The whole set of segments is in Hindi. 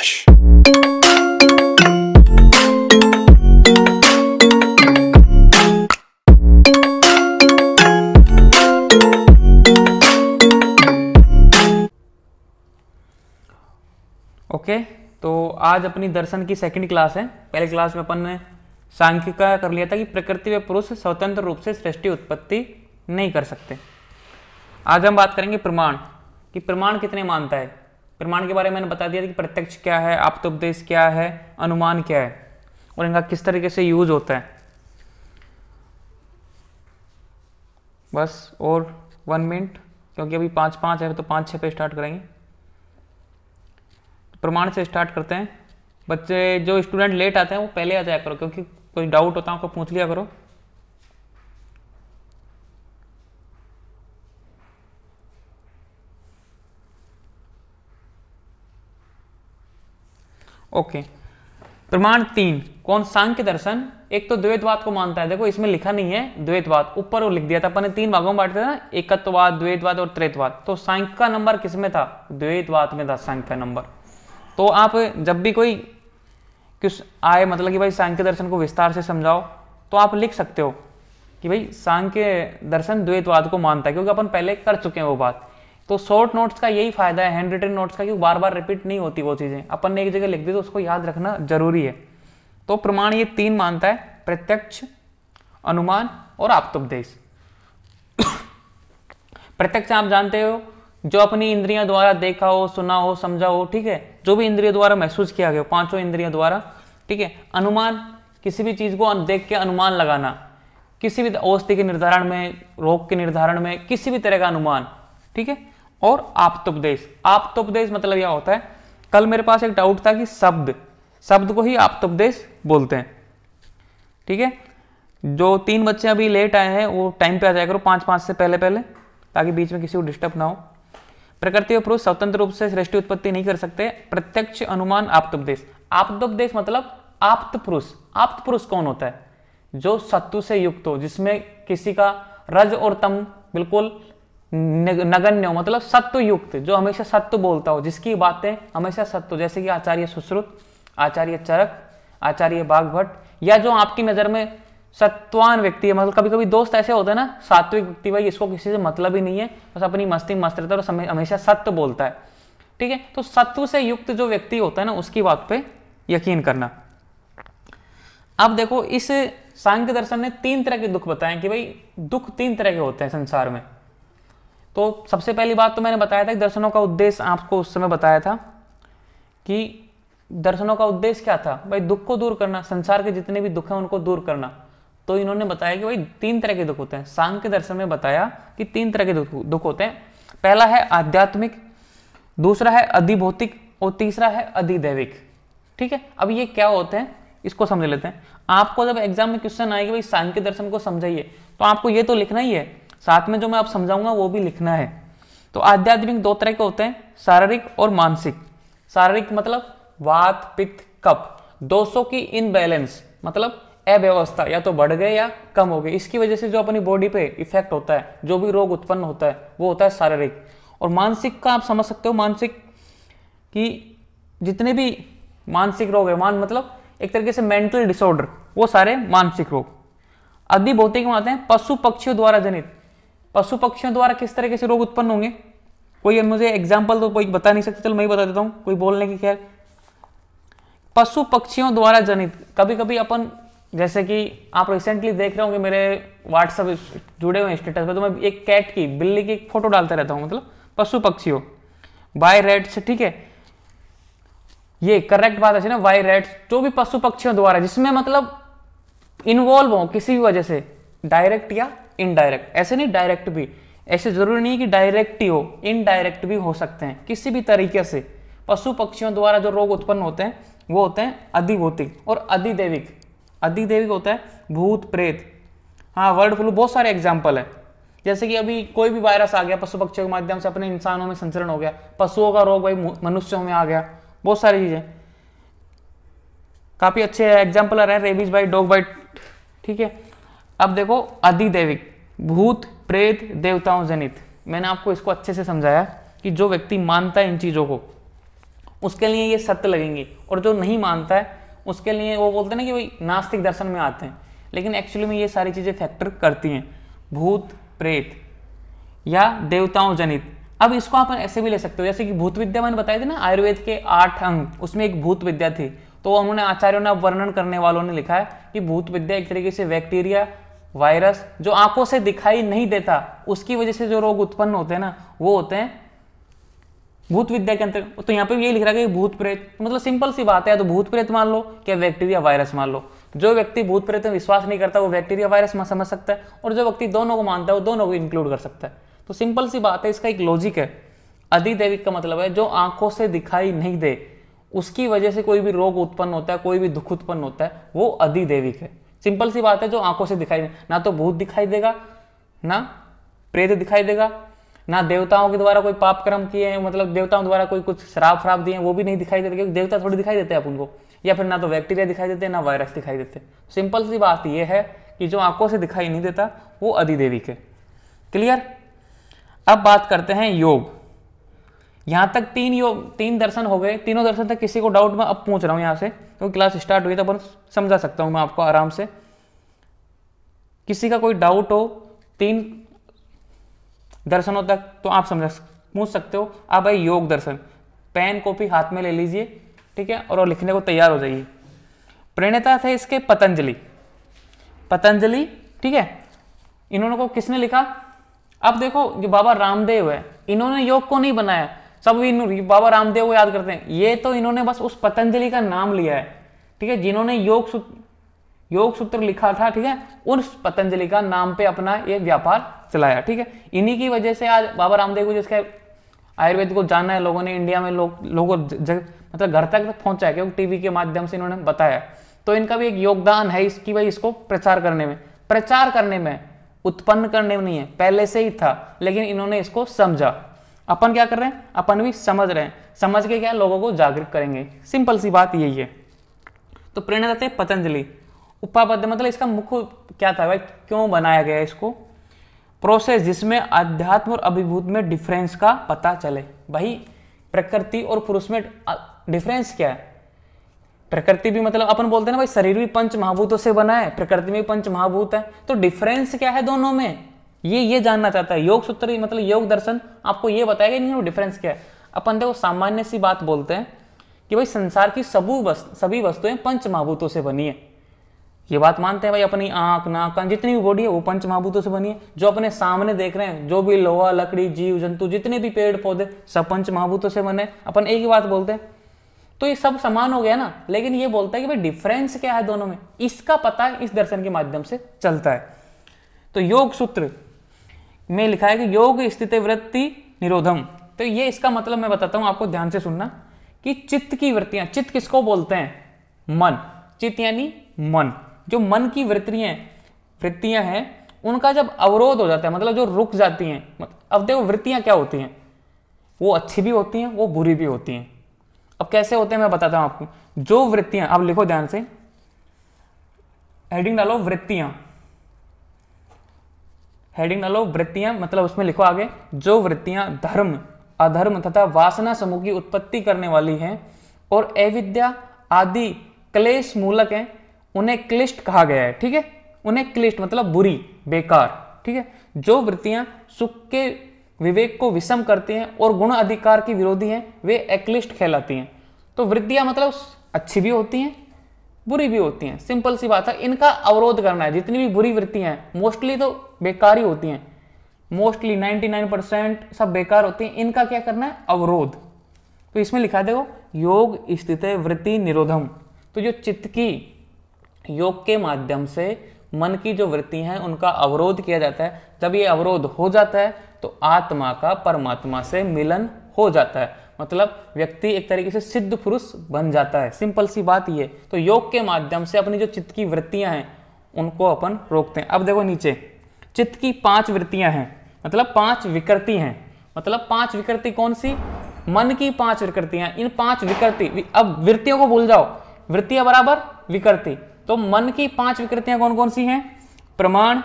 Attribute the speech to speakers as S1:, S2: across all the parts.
S1: Gosh. ओके okay, तो आज अपनी दर्शन की सेकंड क्लास है पहले क्लास में अपन ने सांख्यिका कर लिया था कि प्रकृति व पुरुष स्वतंत्र रूप से सृष्टि उत्पत्ति नहीं कर सकते आज हम बात करेंगे प्रमाण कि प्रमाण कितने मानता है प्रमाण के बारे में मैंने बता दिया था कि प्रत्यक्ष क्या है आप्तोपदेश क्या है अनुमान क्या है और इनका किस तरीके से यूज होता है बस और वन मिनट क्योंकि अभी पाँच पाँच है तो पाँच छह पे स्टार्ट करेंगे प्रमाण से स्टार्ट करते हैं बच्चे जो स्टूडेंट लेट आते हैं वो पहले आ जाया करो क्योंकि कोई डाउट होता है आपको पूछ लिया करो ओके प्रमाण तीन कौन सांख्य दर्शन एक तो द्वैतवाद को मानता है देखो इसमें लिखा नहीं है द्वैतवाद ऊपर वो लिख दिया था अपने तीन भागों में बांटते ना एकत्ववाद द्वैतवाद और त्रैतवाद तो सांख्य का नंबर किसमें था द्वैतवाद में था सांख्य का नंबर तो आप जब भी कोई किस आए मतलब कि भाई सांख्य दर्शन को विस्तार से समझाओ तो आप लिख सकते हो कि भाई सांख्य दर्शन द्वैतवाद को मानता है क्योंकि अपन पहले कर चुके हैं वो बात तो शॉर्ट नोट्स का यही फायदा है हैंड रिटन नोट्स का कि बार बार रिपीट नहीं होती वो चीज़ें अपन ने एक जगह लिख दी तो उसको याद रखना जरूरी है तो प्रमाण ये तीन मानता है प्रत्यक्ष अनुमान और आपदेश प्रत्यक्ष आप जानते हो जो अपनी इंद्रियों द्वारा देखा हो सुना हो समझा हो ठीक है जो भी इंद्रियों द्वारा महसूस किया गया हो पांचों इंद्रियों द्वारा ठीक है अनुमान किसी भी चीज़ को देख के अनुमान लगाना किसी भी औषधि के निर्धारण में रोग के निर्धारण में किसी भी तरह का अनुमान ठीक है और आप्तोपदेश आप्तोपदेश मतलब यह होता है कल मेरे पास एक डाउट था कि शब्द शब्द को ही आप्तोपदेश बोलते हैं ठीक है जो तीन बच्चे अभी लेट आए हैं वो टाइम पे आ जाए करो पाँच पाँच से पहले पहले ताकि बीच में किसी को डिस्टर्ब ना हो प्रकृति और पुरुष स्वतंत्र रूप से सृष्टि उत्पत्ति नहीं कर सकते प्रत्यक्ष अनुमान आप्तोपदेश आप्तोपदेश मतलब आप्त पुरुष आप्त पुरुष कौन होता है जो सत्तु से युक्त हो जिसमें किसी का रज और तम बिल्कुल नगण्य हो मतलब सत्व युक्त जो हमेशा सत्य बोलता हो जिसकी बातें हमेशा सत्य जैसे कि आचार्य सुश्रुत आचार्य चरक आचार्य बाघभट्ट या जो आपकी नज़र में सत्वान व्यक्ति है मतलब कभी कभी दोस्त ऐसे होते हैं ना सात्विक व्यक्ति भाई इसको किसी से मतलब ही नहीं है बस अपनी मस्ती मस्त रहता है और हमेशा सत्य बोलता है ठीक है तो सत्व से युक्त जो व्यक्ति होता है ना उसकी बात पे यकीन करना अब देखो इस सांख्य दर्शन ने तीन तरह के दुख बताए कि भाई दुख तीन तरह के होते हैं संसार में तो सबसे पहली बात तो मैंने बताया था कि दर्शनों का उद्देश्य आपको उस समय बताया था कि दर्शनों का उद्देश्य क्या था भाई दुख को दूर करना संसार के जितने भी दुख हैं उनको दूर करना तो इन्होंने बताया कि भाई तीन तरह के दुख होते हैं सांग के दर्शन में बताया कि तीन तरह के दुख दुख होते हैं पहला है आध्यात्मिक दूसरा है अधिभौतिक और तीसरा है अधिदैविक ठीक है अब ये क्या होते हैं इसको समझ लेते हैं आपको जब एग्जाम में क्वेश्चन आएगी भाई सांख्य दर्शन को समझाइए तो आपको ये तो लिखना ही है साथ में जो मैं आप समझाऊंगा वो भी लिखना है तो आध्यात्मिक दो तरह के होते हैं शारीरिक और मानसिक शारीरिक मतलब वात पित्त कप दोषों की इनबैलेंस मतलब अव्यवस्था या तो बढ़ गए या कम हो गए इसकी वजह से जो अपनी बॉडी पे इफेक्ट होता है जो भी रोग उत्पन्न होता है वो होता है शारीरिक और मानसिक का आप समझ सकते हो मानसिक कि जितने भी मानसिक रोग है मान मतलब एक तरीके से मेंटल डिसऑर्डर वो सारे मानसिक रोग अधिभौतिक में आते हैं पशु पक्षियों द्वारा जनित पशु पक्षियों द्वारा किस तरीके से रोग उत्पन्न होंगे कोई मुझे एग्जाम्पल तो कोई बता नहीं सकता चलो मैं ही बता देता हूँ कोई बोलने की खैर पशु पक्षियों द्वारा जनित कभी कभी अपन जैसे कि आप रिसेंटली देख रहे होंगे मेरे व्हाट्सअप जुड़े हुए स्टेटस पे तो मैं एक कैट की बिल्ली की फोटो डालता रहता हूँ मतलब पशु पक्षियों बाय रेड्स ठीक है ये करेक्ट बात है ना बाय रेड्स जो भी पशु पक्षियों द्वारा जिसमें मतलब इन्वॉल्व हो किसी भी वजह से डायरेक्ट या इनडायरेक्ट ऐसे नहीं डायरेक्ट भी ऐसे जरूरी नहीं कि डायरेक्ट ही हो इनडायरेक्ट भी हो सकते हैं किसी भी तरीके से पशु पक्षियों द्वारा जो रोग उत्पन्न होते हैं वो होते हैं अधिभौतिक और अधिदेविक अधिदेविक होता है भूत प्रेत हाँ वर्ड फ्लू बहुत सारे एग्जाम्पल है जैसे कि अभी कोई भी वायरस आ गया पशु पक्षियों के माध्यम से अपने इंसानों में संचरण हो गया पशुओं का रोग भाई मनुष्यों में आ गया बहुत सारी चीज़ें काफ़ी अच्छे एग्जाम्पल आ रहे हैं रेबीज बाई डॉग बाइट ठीक है अब देखो अधिदेविक भूत प्रेत देवताओं जनित मैंने आपको इसको अच्छे से समझाया कि जो व्यक्ति मानता है इन चीज़ों को उसके लिए ये सत्य लगेंगे और जो नहीं मानता है उसके लिए वो बोलते ना कि वही नास्तिक दर्शन में आते हैं लेकिन एक्चुअली में ये सारी चीज़ें फैक्टर करती हैं भूत प्रेत या देवताओं जनित अब इसको आप ऐसे भी ले सकते हो जैसे कि भूत विद्या मैंने बताई थी ना आयुर्वेद के आठ अंग उसमें एक भूत विद्या थी तो उन्होंने आचार्यों ने वर्णन करने वालों ने लिखा है कि भूत विद्या एक तरीके से बैक्टीरिया वायरस जो आंखों से दिखाई नहीं देता उसकी वजह से जो रोग उत्पन्न होते हैं ना वो होते हैं भूत विद्या के अंतर्गत तो यहाँ पे भी यही लिख रहा है कि भूत प्रेत तो मतलब सिंपल सी बात है तो भूत प्रेत मान लो या बैक्टीरिया वायरस मान लो जो व्यक्ति भूत प्रेत में विश्वास नहीं करता वो बैक्टीरिया वायरस में समझ सकता है और जो व्यक्ति दोनों को मानता है वो दोनों को इंक्लूड कर सकता है तो सिंपल सी बात है इसका एक लॉजिक है अधिदेविक का मतलब है जो आंखों से दिखाई नहीं दे उसकी वजह से कोई भी रोग उत्पन्न होता है कोई भी दुख उत्पन्न होता है वो अधिदेविक है सिंपल सी बात है जो आंखों से दिखाई ना तो भूत दिखाई देगा ना प्रेत दिखाई देगा ना देवताओं के द्वारा कोई पाप कर्म किए हैं मतलब देवताओं द्वारा कोई कुछ शराब शराब दिए हैं वो भी नहीं दिखाई देते क्योंकि देवता थोड़ी दिखाई देते हैं आप उनको या फिर ना तो बैक्टीरिया दिखाई देते हैं ना वायरस दिखाई देते सिंपल सी बात यह है कि जो आंखों से दिखाई नहीं देता वो अधिदेवी के क्लियर अब बात करते हैं योग यहाँ तक तीन यो तीन दर्शन हो गए तीनों दर्शन तक किसी को डाउट में अब पूछ रहा हूँ यहाँ से क्योंकि क्लास स्टार्ट हुई तो अपन समझा सकता हूँ मैं आपको आराम से किसी का कोई डाउट हो तीन दर्शनों तक तो आप समझा पूछ सकते हो आप भाई योग दर्शन पेन कॉपी हाथ में ले लीजिए ठीक है और लिखने को तैयार हो जाइए प्रणेता थे इसके पतंजलि पतंजलि ठीक है इन्होंने को किसने लिखा अब देखो जो बाबा रामदेव है इन्होंने योग को नहीं बनाया सब इन बाबा रामदेव को याद करते हैं ये तो इन्होंने बस उस पतंजलि का नाम लिया है ठीक है जिन्होंने योग सूत्र योग सूत्र लिखा था ठीक है उस पतंजलि का नाम पे अपना ये व्यापार चलाया ठीक है इन्हीं की वजह से आज बाबा रामदेव को जिसके आयुर्वेद को जानना है लोगों ने इंडिया में लोग लोगों मतलब घर तक पहुंचा है क्योंकि टीवी के माध्यम से इन्होंने बताया तो इनका भी एक योगदान है इसकी भाई इसको प्रचार करने में प्रचार करने में उत्पन्न करने में नहीं है पहले से ही था लेकिन इन्होंने इसको समझा अपन क्या कर रहे हैं अपन भी समझ रहे हैं समझ के क्या लोगों को जागरूक करेंगे सिंपल सी बात यही है तो प्रेरणा देते हैं पतंजलि उपापद मतलब इसका मुख्य क्या था भाई क्यों बनाया गया इसको प्रोसेस जिसमें अध्यात्म और अभिभूत में डिफरेंस का पता चले भाई प्रकृति और पुरुष में डिफरेंस क्या है प्रकृति भी मतलब अपन बोलते हैं ना भाई शरीर भी पंच महाभूतों से बना है प्रकृति में पंच महाभूत है तो डिफरेंस क्या है दोनों में ये ये जानना चाहता है योग सूत्र मतलब योग दर्शन आपको ये बताएगा इनमें डिफरेंस क्या है अपन देखो सामान्य सी बात बोलते हैं कि भाई संसार की सबू वस्त, सभी वस्तुएं पंच महाभूतों से बनी है ये बात मानते हैं भाई अपनी आंख नाक कान जितनी भी बॉडी है वो पंच महाभूतों से बनी है जो अपने सामने देख रहे हैं जो भी लोहा लकड़ी जीव जंतु जितने भी पेड़ पौधे सब पंच महाभूतों से बने अपन एक ही बात बोलते हैं तो ये सब समान हो गया ना लेकिन ये बोलता है कि भाई डिफरेंस क्या है दोनों में इसका पता इस दर्शन के माध्यम से चलता है तो योग सूत्र में लिखा है कि योग स्थित वृत्ति निरोधम तो ये इसका मतलब मैं बताता हूँ आपको ध्यान से सुनना कि चित्त की वृत्तियां चित्त किसको बोलते हैं मन चित्त यानी मन जो मन की वृत्तियां वृत्तियां हैं उनका जब अवरोध हो जाता है मतलब जो रुक जाती हैं अब देखो वृत्तियां क्या होती हैं वो अच्छी भी होती हैं वो बुरी भी होती हैं अब कैसे होते हैं मैं बताता हूं आपको जो वृत्तियां आप लिखो ध्यान से हेडिंग डालो वृत्तियां हेडिंग डालो वृत्तियां मतलब उसमें लिखो आगे जो वृत्तियां धर्म अधर्म तथा वासना समूह की उत्पत्ति करने वाली हैं और अविद्या आदि क्लेश मूलक हैं उन्हें क्लिष्ट कहा गया है ठीक है उन्हें क्लिष्ट मतलब बुरी बेकार ठीक है जो वृत्तियां सुख के विवेक को विषम करती हैं और गुण अधिकार की विरोधी हैं वे अक्लिष्ट कहलाती हैं तो वृत्तियां मतलब अच्छी भी होती हैं बुरी भी होती हैं सिंपल सी बात है इनका अवरोध करना है जितनी भी बुरी वृत्तियां हैं मोस्टली तो बेकार ही होती हैं मोस्टली 99 परसेंट सब बेकार होती हैं इनका क्या करना है अवरोध तो इसमें लिखा देखो योग स्थित वृत्ति निरोधम तो जो चित्त की योग के माध्यम से मन की जो वृत्ति हैं उनका अवरोध किया जाता है जब ये अवरोध हो जाता है तो आत्मा का परमात्मा से मिलन हो जाता है मतलब व्यक्ति एक तरीके से सिद्ध पुरुष बन जाता है सिंपल सी बात ये तो योग के माध्यम से अपनी जो चित्त की वृत्तियां हैं उनको अपन रोकते हैं अब देखो नीचे चित्त की पांच वृत्तियां हैं मतलब पांच विकृति हैं मतलब पांच विकृति कौन सी मन की पांच विकृतियां इन पांच विकृति अब वृत्तियों को भूल जाओ वृत्तियां बराबर विकृति तो मन की पांच विकृतियां कौन कौन सी हैं प्रमाण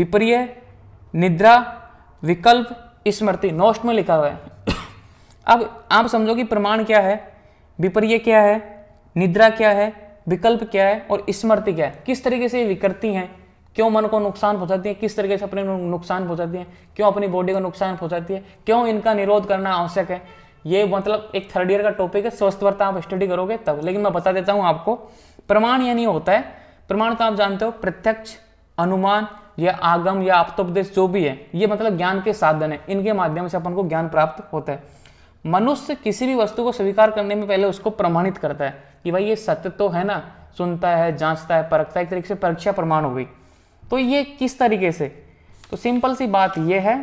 S1: विपर्य निद्रा विकल्प स्मृति नोस्ट में लिखा हुआ है अब आप समझो कि प्रमाण क्या है विपर्य क्या है निद्रा क्या है विकल्प क्या है और स्मृति क्या है किस तरीके से विकृति हैं क्यों मन को नुकसान पहुंचाती है किस तरीके से अपने नुकसान पहुंचाती है क्यों अपनी बॉडी को नुकसान पहुंचाती है क्यों इनका निरोध करना आवश्यक है ये मतलब एक थर्ड ईयर का टॉपिक है स्वस्थ वर्ता आप स्टडी करोगे तब लेकिन मैं बता देता हूँ आपको प्रमाण नहीं होता है प्रमाण तो आप जानते हो प्रत्यक्ष अनुमान या आगम या आपदेश जो भी है ये मतलब ज्ञान के साधन है इनके माध्यम से अपन को ज्ञान प्राप्त होता है मनुष्य किसी भी वस्तु को स्वीकार करने में पहले उसको प्रमाणित करता है कि भाई ये सत्य तो है ना सुनता है जांचता है परखता है एक तरीके से परीक्षा प्रमाण हो गई तो ये किस तरीके से तो सिंपल सी बात यह है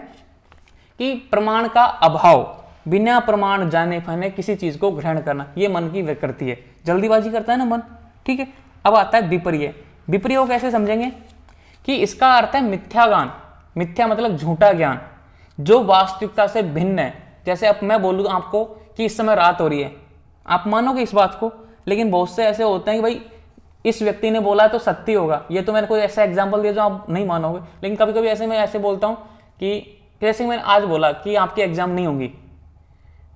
S1: कि प्रमाण का अभाव बिना प्रमाण जाने फाने किसी चीज़ को ग्रहण करना ये मन की विकृति है जल्दीबाजी करता है ना मन ठीक है अब आता है विपरीय विपरीय कैसे समझेंगे कि इसका अर्थ है ज्ञान मिथ्या मतलब झूठा ज्ञान जो वास्तविकता से भिन्न है जैसे अब मैं बोलूँ आपको कि इस समय रात हो रही है आप मानोगे इस बात को लेकिन बहुत से ऐसे होते हैं कि भाई इस व्यक्ति ने बोला तो सत्य होगा ये तो मैंने कोई ऐसा एग्जाम्पल दिया जो आप नहीं मानोगे लेकिन कभी कभी ऐसे मैं ऐसे बोलता हूँ कि जैसे मैंने आज बोला कि आपकी एग्ज़ाम नहीं होगी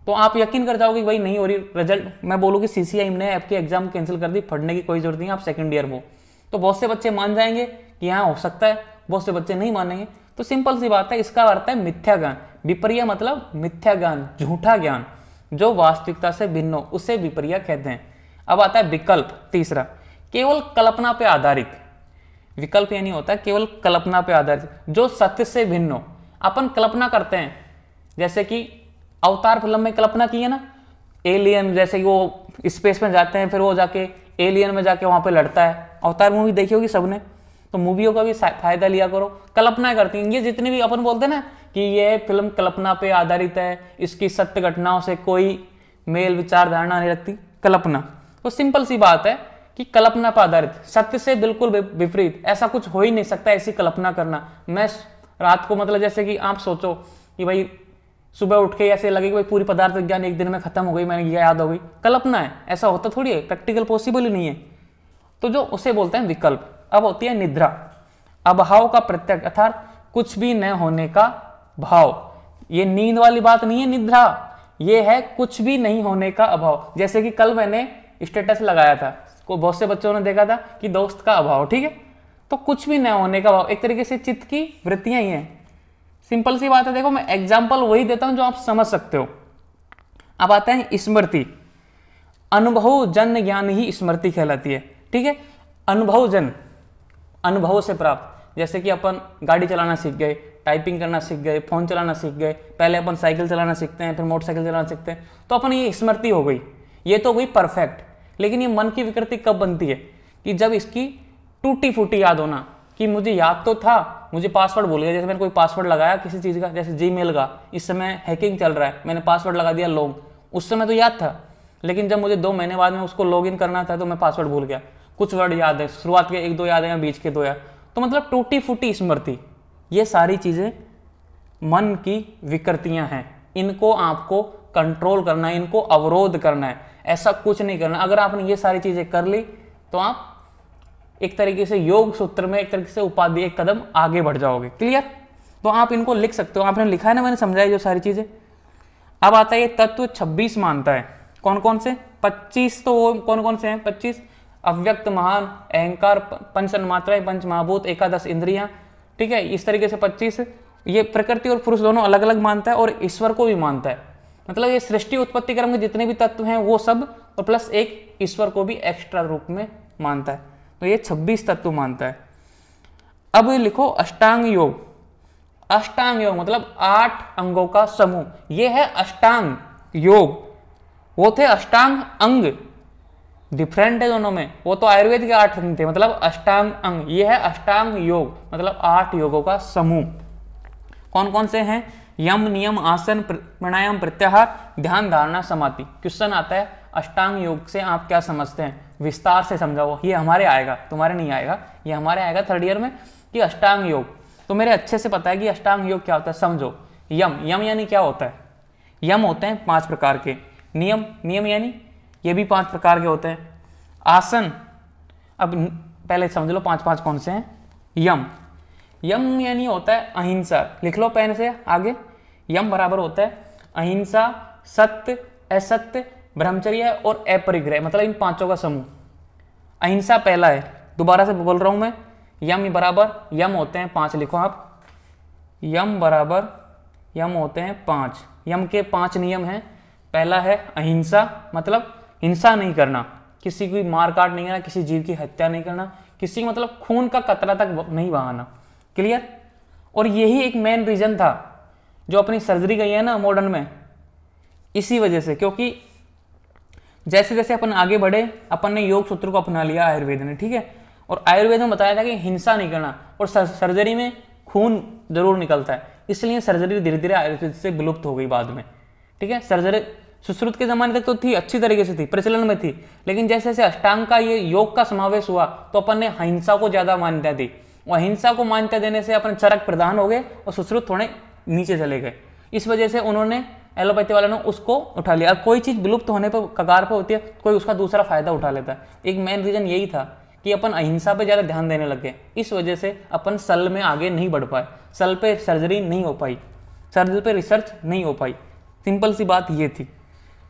S1: तो आप यकीन कर जाओगे भाई नहीं हो रही रिजल्ट मैं बोलूँ कि सी सी आई ने आपकी एग्ज़ाम कैंसिल कर दी पढ़ने की कोई ज़रूरत नहीं आप सेकेंड ईयर में हो तो बहुत से बच्चे मान जाएंगे कि हाँ हो सकता है बहुत से बच्चे नहीं मानेंगे तो सिंपल सी बात है इसका अर्थ है मिथ्या ज्ञान विपरीय मतलब मिथ्या ज्ञान झूठा ज्ञान जो वास्तविकता से भिन्न हो उसे विपरीय कहते हैं अब आता है विकल्प तीसरा केवल कल्पना पे आधारित विकल्प यानी होता है केवल कल्पना पे आधारित जो सत्य से भिन्न हो अपन कल्पना करते हैं जैसे कि अवतार फिल्म में कल्पना की है ना एलियन जैसे कि वो स्पेस में जाते हैं फिर वो जाके एलियन में जाके वहां पे लड़ता है अवतार मूवी देखी होगी सबने तो मूवियों का भी फायदा लिया करो कल्पना करती हैं ये जितने भी अपन बोलते हैं ना कि ये फिल्म कल्पना पे आधारित है इसकी सत्य घटनाओं से कोई मेल विचारधारणा नहीं रखती कल्पना तो सिंपल सी बात है कि कल्पना पर आधारित सत्य से बिल्कुल विपरीत ऐसा कुछ हो ही नहीं सकता ऐसी कल्पना करना मैं रात को मतलब जैसे कि आप सोचो कि भाई सुबह उठ के ऐसे लगे कि भाई पूरी पदार्थ विज्ञान एक दिन में खत्म हो गई मैंने यह याद हो गई कल्पना है ऐसा होता थोड़ी है प्रैक्टिकल पॉसिबल ही नहीं है तो जो उसे बोलते हैं विकल्प अब होती है निद्रा अभाव का प्रत्यय अर्थात कुछ भी न होने का भाव ये नींद वाली बात नहीं है निद्रा ये है कुछ भी नहीं होने का अभाव जैसे कि कल मैंने स्टेटस लगाया था को बहुत से बच्चों ने देखा था कि दोस्त का अभाव ठीक है तो कुछ भी न होने का भाव एक तरीके से चित्त की वृत्तियां ही हैं सिंपल सी बात है देखो मैं एग्जाम्पल वही देता हूं जो आप समझ सकते हो अब आते हैं स्मृति अनुभव जन ज्ञान ही स्मृति कहलाती है ठीक है अनुभव जन अनुभवों से प्राप्त जैसे कि अपन गाड़ी चलाना सीख गए टाइपिंग करना सीख गए फ़ोन चलाना सीख गए पहले अपन साइकिल चलाना सीखते हैं फिर मोटरसाइकिल चलाना सीखते हैं तो अपन ये स्मृति हो गई ये तो हुई परफेक्ट लेकिन ये मन की विकृति कब बनती है कि जब इसकी टूटी फूटी याद होना कि मुझे याद तो था मुझे पासवर्ड भूल गया जैसे मैंने कोई पासवर्ड लगाया किसी चीज़ का जैसे जी का इस समय हैकिंग चल रहा है मैंने पासवर्ड लगा दिया लॉन्ग उस समय तो याद था लेकिन जब मुझे दो महीने बाद में उसको लॉग इन करना था तो मैं पासवर्ड भूल गया कुछ वर्ड याद है शुरुआत के एक दो याद है या बीच के दो याद तो मतलब टूटी फूटी स्मृति ये सारी चीज़ें मन की विकृतियां हैं इनको आपको कंट्रोल करना है इनको अवरोध करना है ऐसा कुछ नहीं करना अगर आपने ये सारी चीज़ें कर ली तो आप एक तरीके से योग सूत्र में एक तरीके से उपाधि एक कदम आगे बढ़ जाओगे क्लियर तो आप इनको लिख सकते हो आपने लिखा है ना मैंने समझाई जो सारी चीज़ें अब आता है ये तत्व 26 मानता है कौन कौन से 25 तो वो कौन कौन से हैं पच्चीस अव्यक्त महान अहंकार पंच मात्राएं पंच महाभूत एकादश इंद्रियां ठीक है इस तरीके से पच्चीस ये प्रकृति और पुरुष दोनों अलग अलग मानता है और ईश्वर को भी मानता है मतलब ये सृष्टि उत्पत्ति क्रम के जितने भी तत्व हैं वो सब और प्लस एक ईश्वर को भी एक्स्ट्रा रूप में मानता है तो ये छब्बीस तत्व मानता है अब लिखो अष्टांग योग अष्टांग योग मतलब आठ अंगों का समूह ये है अष्टांग योग वो थे अष्टांग अंग डिफरेंट है दोनों में वो तो आयुर्वेद के आठ अंग थे मतलब अष्टांग अंग ये है अष्टांग योग मतलब आठ योगों का समूह कौन कौन से हैं यम नियम आसन प्राणायाम प्रत्याहार ध्यान धारणा समाधि क्वेश्चन आता है अष्टांग योग से आप क्या समझते हैं विस्तार से समझाओ ये हमारे आएगा तुम्हारे नहीं आएगा ये हमारे आएगा थर्ड ईयर में कि अष्टांग योग तो मेरे अच्छे से पता है कि अष्टांग योग क्या होता है समझो यम यम यानी क्या होता है यम होते हैं पांच प्रकार के नियम नियम यानी ये भी पांच प्रकार के होते हैं आसन अब पहले समझ लो पांच पांच कौन से हैं यम यम यानी होता है अहिंसा लिख लो पेन से आगे यम बराबर होता है अहिंसा सत्य असत्य ब्रह्मचर्य और अपरिग्रह मतलब इन पांचों का समूह अहिंसा पहला है दोबारा से बोल रहा हूं मैं यम बराबर यम होते हैं पांच लिखो आप यम बराबर यम होते हैं पांच यम के पांच नियम हैं पहला है अहिंसा मतलब हिंसा नहीं करना किसी की मार काट नहीं करना किसी जीव की हत्या नहीं करना किसी मतलब खून का कतरा तक नहीं बहाना क्लियर और यही एक मेन रीजन था जो अपनी सर्जरी गई है ना मॉडर्न में इसी वजह से क्योंकि जैसे जैसे अपन आगे बढ़े अपन ने योग सूत्र को अपना लिया आयुर्वेद ने ठीक है और आयुर्वेद में बताया था कि हिंसा नहीं करना और सर्जरी में खून जरूर निकलता है इसलिए सर्जरी धीरे धीरे आयुर्वेद से विलुप्त हो गई बाद में ठीक है सर्जरी सुश्रुत के जमाने तक तो थी अच्छी तरीके से थी प्रचलन में थी लेकिन जैसे जैसे अष्टांग का ये योग का समावेश हुआ तो अपन ने अहिंसा को ज़्यादा मान्यता दी और अहिंसा को मान्यता देने से अपन चरक प्रधान हो गए और सुश्रुत थोड़े नीचे चले गए इस वजह से उन्होंने एलोपैथी वालों ने उसको उठा लिया और कोई चीज़ विलुप्त होने पर कगार पर होती है कोई उसका दूसरा फायदा उठा लेता है एक मेन रीज़न यही था कि अपन अहिंसा पर ज़्यादा ध्यान देने लग गए इस वजह से अपन सल में आगे नहीं बढ़ पाए सल पे सर्जरी नहीं हो पाई सर्जरी पे रिसर्च नहीं हो पाई सिंपल सी बात ये थी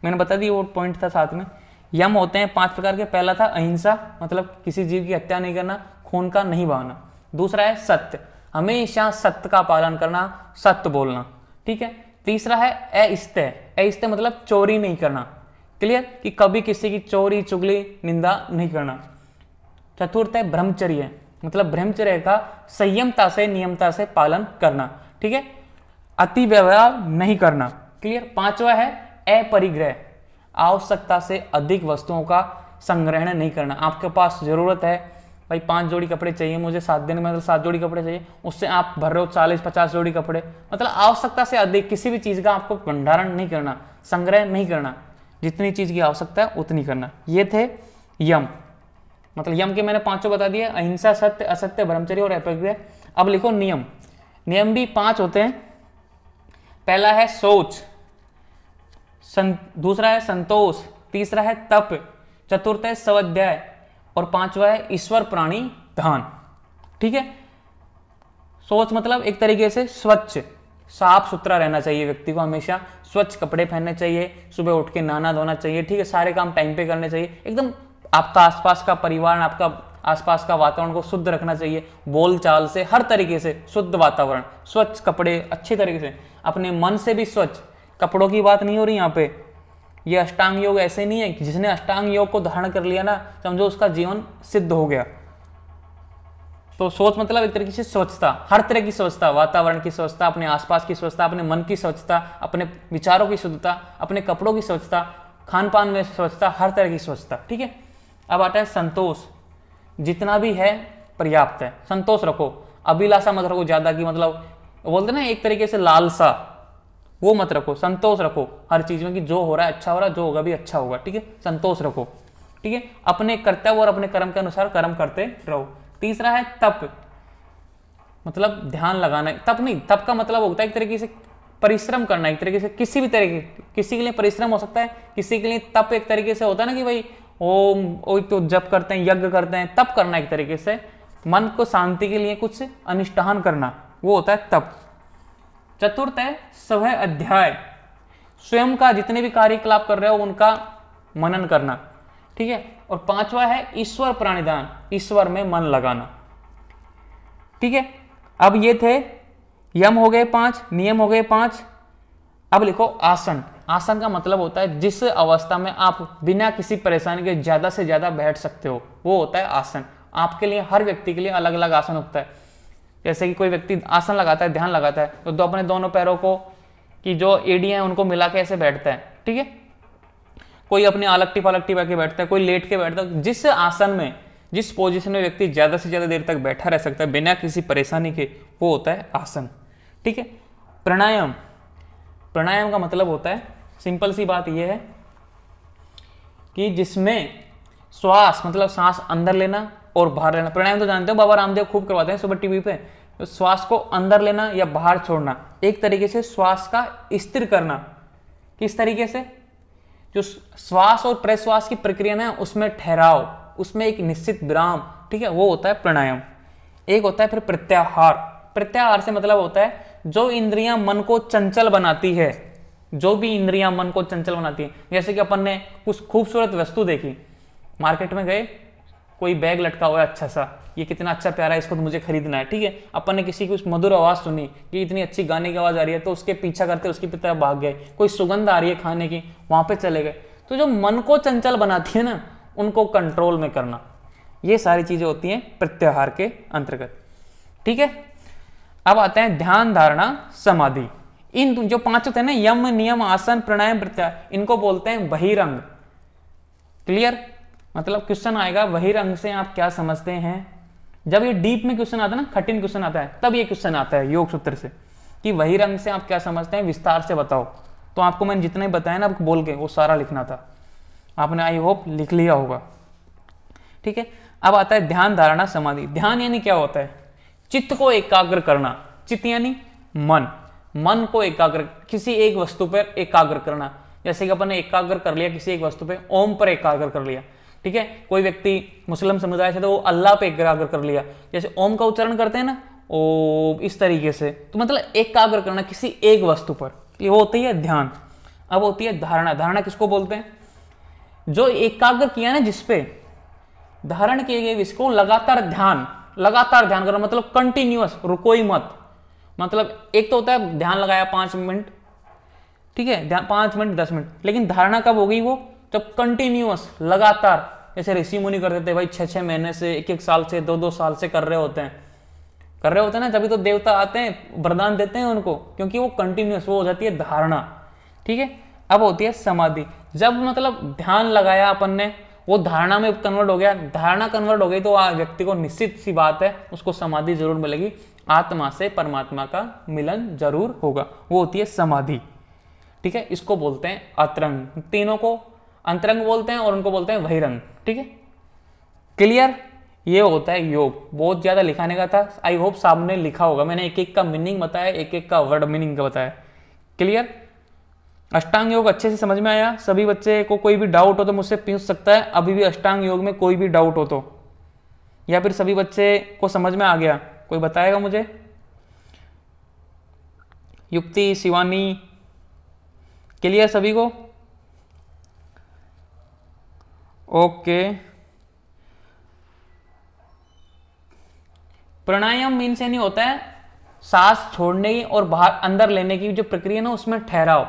S1: मैंने बता दिया वो पॉइंट था साथ में यम होते हैं पांच प्रकार के पहला था अहिंसा मतलब किसी जीव की हत्या नहीं करना खून का नहीं बहाना दूसरा है सत्य हमेशा सत्य का पालन करना सत्य बोलना ठीक है तीसरा है अस्तः अस्तः मतलब चोरी नहीं करना क्लियर कि कभी किसी की चोरी चुगली निंदा नहीं करना चतुर्थ है ब्रह्मचर्य मतलब ब्रह्मचर्य का संयमता से नियमता से पालन करना ठीक है अति व्यवहार नहीं करना क्लियर पांचवा है अपरिग्रह आवश्यकता से अधिक वस्तुओं का संग्रहण नहीं करना आपके पास जरूरत है भाई पांच जोड़ी कपड़े चाहिए मुझे सात दिन में मतलब सात जोड़ी कपड़े चाहिए उससे आप भर रहे हो चालीस पचास जोड़ी कपड़े मतलब आवश्यकता से अधिक किसी भी चीज़ का आपको भंडारण नहीं करना संग्रह नहीं करना जितनी चीज़ की आवश्यकता है उतनी करना ये थे यम मतलब यम के मैंने पांचों बता दिए अहिंसा सत्य असत्य ब्रह्मचर्य और अपग्रह अब लिखो नियम नियम भी पांच होते हैं पहला है सोच दूसरा है संतोष तीसरा है तप चतुर्थ है स्वाध्याय और पांचवा है ईश्वर प्राणी धान ठीक है सोच मतलब एक तरीके से स्वच्छ साफ सुथरा रहना चाहिए व्यक्ति को हमेशा स्वच्छ कपड़े पहनने चाहिए सुबह उठ के नहाना धोना चाहिए ठीक है सारे काम टाइम पे करने चाहिए एकदम आपका आसपास का परिवार आपका आसपास का वातावरण को शुद्ध रखना चाहिए बोलचाल से हर तरीके से शुद्ध वातावरण स्वच्छ कपड़े अच्छे तरीके से अपने मन से भी स्वच्छ कपड़ों की बात नहीं हो रही यहाँ पे ये अष्टांग योग ऐसे नहीं है कि जिसने अष्टांग योग को धारण कर लिया ना समझो उसका जीवन सिद्ध हो गया तो सोच मतलब एक तरीके से स्वच्छता हर तरह की स्वच्छता वातावरण की स्वच्छता अपने आसपास की स्वच्छता अपने मन की स्वच्छता अपने विचारों की शुद्धता अपने कपड़ों की स्वच्छता खान पान में स्वच्छता हर तरह की स्वच्छता ठीक है अब आता है संतोष जितना भी है पर्याप्त है संतोष रखो अभिलाषा मत रखो ज़्यादा की मतलब बोलते ना एक तरीके से लालसा वो मत रखो संतोष रखो हर चीज़ में कि जो हो रहा है अच्छा हो रहा है जो होगा भी अच्छा होगा ठीक है संतोष रखो ठीक है अपने कर्तव्य और अपने कर्म के अनुसार कर्म करते रहो तीसरा है तप मतलब ध्यान लगाना तप नहीं तप का मतलब होता है एक तरीके से परिश्रम करना एक तरीके से किसी भी तरीके किसी के लिए परिश्रम हो सकता है किसी के लिए तप एक तरीके से होता है ना कि भाई ओम ओ तो जप करते हैं यज्ञ करते हैं तप करना एक तरीके से मन को शांति के लिए कुछ अनुष्ठान करना वो होता है तप चतुर्थ है स्वय अध्याय स्वयं का जितने भी कार्यकलाप कर रहे हो उनका मनन करना ठीक है और पांचवा है ईश्वर प्राणिदान ईश्वर में मन लगाना ठीक है अब ये थे यम हो गए पांच नियम हो गए पांच अब लिखो आसन आसन का मतलब होता है जिस अवस्था में आप बिना किसी परेशानी के ज़्यादा से ज़्यादा बैठ सकते हो वो होता है आसन आपके लिए हर व्यक्ति के लिए अलग अलग आसन होता है जैसे कि कोई व्यक्ति आसन लगाता है ध्यान लगाता है तो, तो अपने दोनों पैरों को कि जो एडी है उनको मिला के ऐसे बैठता है ठीक है कोई अपने अलगटी पालकटी पा के बैठता है कोई लेट के बैठता है जिस आसन में जिस पोजिशन में व्यक्ति ज़्यादा से ज़्यादा देर तक बैठा रह सकता है बिना किसी परेशानी के वो होता है आसन ठीक है प्राणायाम प्राणायाम का मतलब होता है सिंपल सी बात यह है कि जिसमें श्वास मतलब सांस अंदर लेना और बाहर लेना प्राणायाम तो जानते हो बाबा रामदेव खूब करवाते हैं सुबह टीवी पे तो श्वास को अंदर लेना या बाहर छोड़ना एक तरीके से श्वास का स्थिर करना किस तरीके से जो श्वास और प्रश्वास की प्रक्रिया ना उसमें ठहराव उसमें एक निश्चित विराम ठीक है वो होता है प्राणायाम एक होता है फिर प्रत्याहार प्रत्याहार से मतलब होता है जो इंद्रियां मन को चंचल बनाती है जो भी इंद्रियां मन को चंचल बनाती है जैसे कि अपन ने कुछ खूबसूरत वस्तु देखी मार्केट में गए कोई बैग लटका हुआ है अच्छा सा ये कितना अच्छा प्यारा है इसको तो मुझे खरीदना है ठीक है अपन ने किसी की उस मधुर आवाज़ सुनी कि इतनी अच्छी गाने की आवाज़ आ रही है तो उसके पीछा करते उसकी पिता भाग गए कोई सुगंध आ रही है खाने की वहाँ पर चले गए तो जो मन को चंचल बनाती है ना उनको कंट्रोल में करना ये सारी चीज़ें होती हैं प्रत्याहार के अंतर्गत ठीक है अब आते हैं ध्यान धारणा समाधि इन जो पांच होते हैं ना यम नियम आसन प्राणायाम प्रत्याहार इनको बोलते हैं बहिरंग क्लियर मतलब क्वेश्चन आएगा वही रंग से आप क्या समझते हैं जब ये डीप में क्वेश्चन आता है ना कठिन क्वेश्चन आता है तब ये क्वेश्चन आता है योग सूत्र से कि वही रंग से आप क्या समझते हैं विस्तार से बताओ तो आपको मैंने जितने बताया ना आपको बोल के वो सारा लिखना था आपने आई होप लिख लिया होगा ठीक है अब आता है ध्यान धारणा समाधि ध्यान यानी क्या होता है चित्त को एकाग्र करना चित्त यानी मन मन को एकाग्र किसी एक वस्तु पर एकाग्र करना जैसे कि अपन ने एकाग्र कर लिया किसी एक वस्तु पर ओम पर एकाग्र कर लिया ठीक है कोई व्यक्ति मुस्लिम समुदाय से तो वो अल्लाह पे एकाग्र कर लिया जैसे ओम का उच्चारण करते हैं ना ओ इस तरीके से तो मतलब एकाग्र करना किसी एक वस्तु पर ये वो होती है ध्यान अब होती है धारणा धारणा किसको बोलते हैं जो एकाग्र किया ना जिसपे धारण किए गए विषय को लगातार ध्यान लगातार ध्यान करना मतलब कंटिन्यूअस रुको ही मत मतलब एक तो होता है ध्यान लगाया पांच मिनट ठीक है पांच मिनट दस मिनट लेकिन धारणा कब होगी वो जब कंटिन्यूअस लगातार ऐसे ऋषि मुनि करते थे भाई छः छः महीने से एक एक साल से दो दो साल से कर रहे होते हैं कर रहे होते हैं ना तभी तो देवता आते हैं वरदान देते हैं उनको क्योंकि वो कंटिन्यूस वो हो जाती है धारणा ठीक है अब होती है समाधि जब मतलब ध्यान लगाया अपन ने वो धारणा में कन्वर्ट हो गया धारणा कन्वर्ट हो गई तो व्यक्ति को निश्चित सी बात है उसको समाधि जरूर मिलेगी आत्मा से परमात्मा का मिलन जरूर होगा वो होती है समाधि ठीक है इसको बोलते हैं अतरंग तीनों को अंतरंग बोलते हैं और उनको बोलते हैं रंग ठीक है क्लियर ये होता है योग बहुत ज़्यादा लिखाने का था आई होप सामने लिखा होगा मैंने एक एक का मीनिंग बताया एक एक का वर्ड मीनिंग का बताया क्लियर अष्टांग योग अच्छे से समझ में आया सभी बच्चे को कोई भी डाउट हो तो मुझसे पूछ सकता है अभी भी अष्टांग योग में कोई भी डाउट हो तो या फिर सभी बच्चे को समझ में आ गया कोई बताएगा मुझे युक्ति शिवानी क्लियर सभी को ओके प्राणायाम मीन्स यानी होता है सांस छोड़ने की और बाहर अंदर लेने की जो प्रक्रिया ना उसमें ठहराओ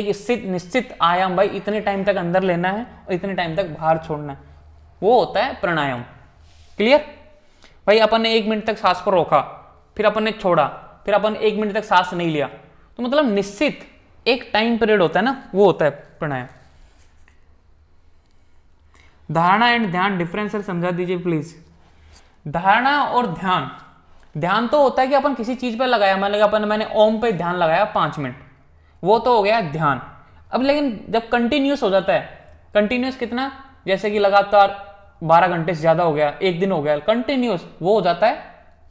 S1: एक स्थित निश्चित आयाम भाई इतने टाइम तक अंदर लेना है और इतने टाइम तक बाहर छोड़ना है वो होता है प्राणायाम क्लियर भाई अपन ने एक मिनट तक सांस को रोका फिर अपन ने छोड़ा फिर अपन एक मिनट तक सांस नहीं लिया तो मतलब निश्चित एक टाइम पीरियड होता है ना वो होता है प्राणायाम धारणा एंड ध्यान डिफरेंस सर समझा दीजिए प्लीज धारणा और ध्यान ध्यान तो होता है कि अपन किसी चीज पर लगाया मान लगा अपन मैंने ओम पे ध्यान लगाया पांच मिनट वो तो हो गया ध्यान अब लेकिन जब कंटिन्यूस हो जाता है कंटिन्यूस कितना जैसे कि लगातार बारह घंटे से ज्यादा हो गया एक दिन हो गया कंटिन्यूस वो हो जाता है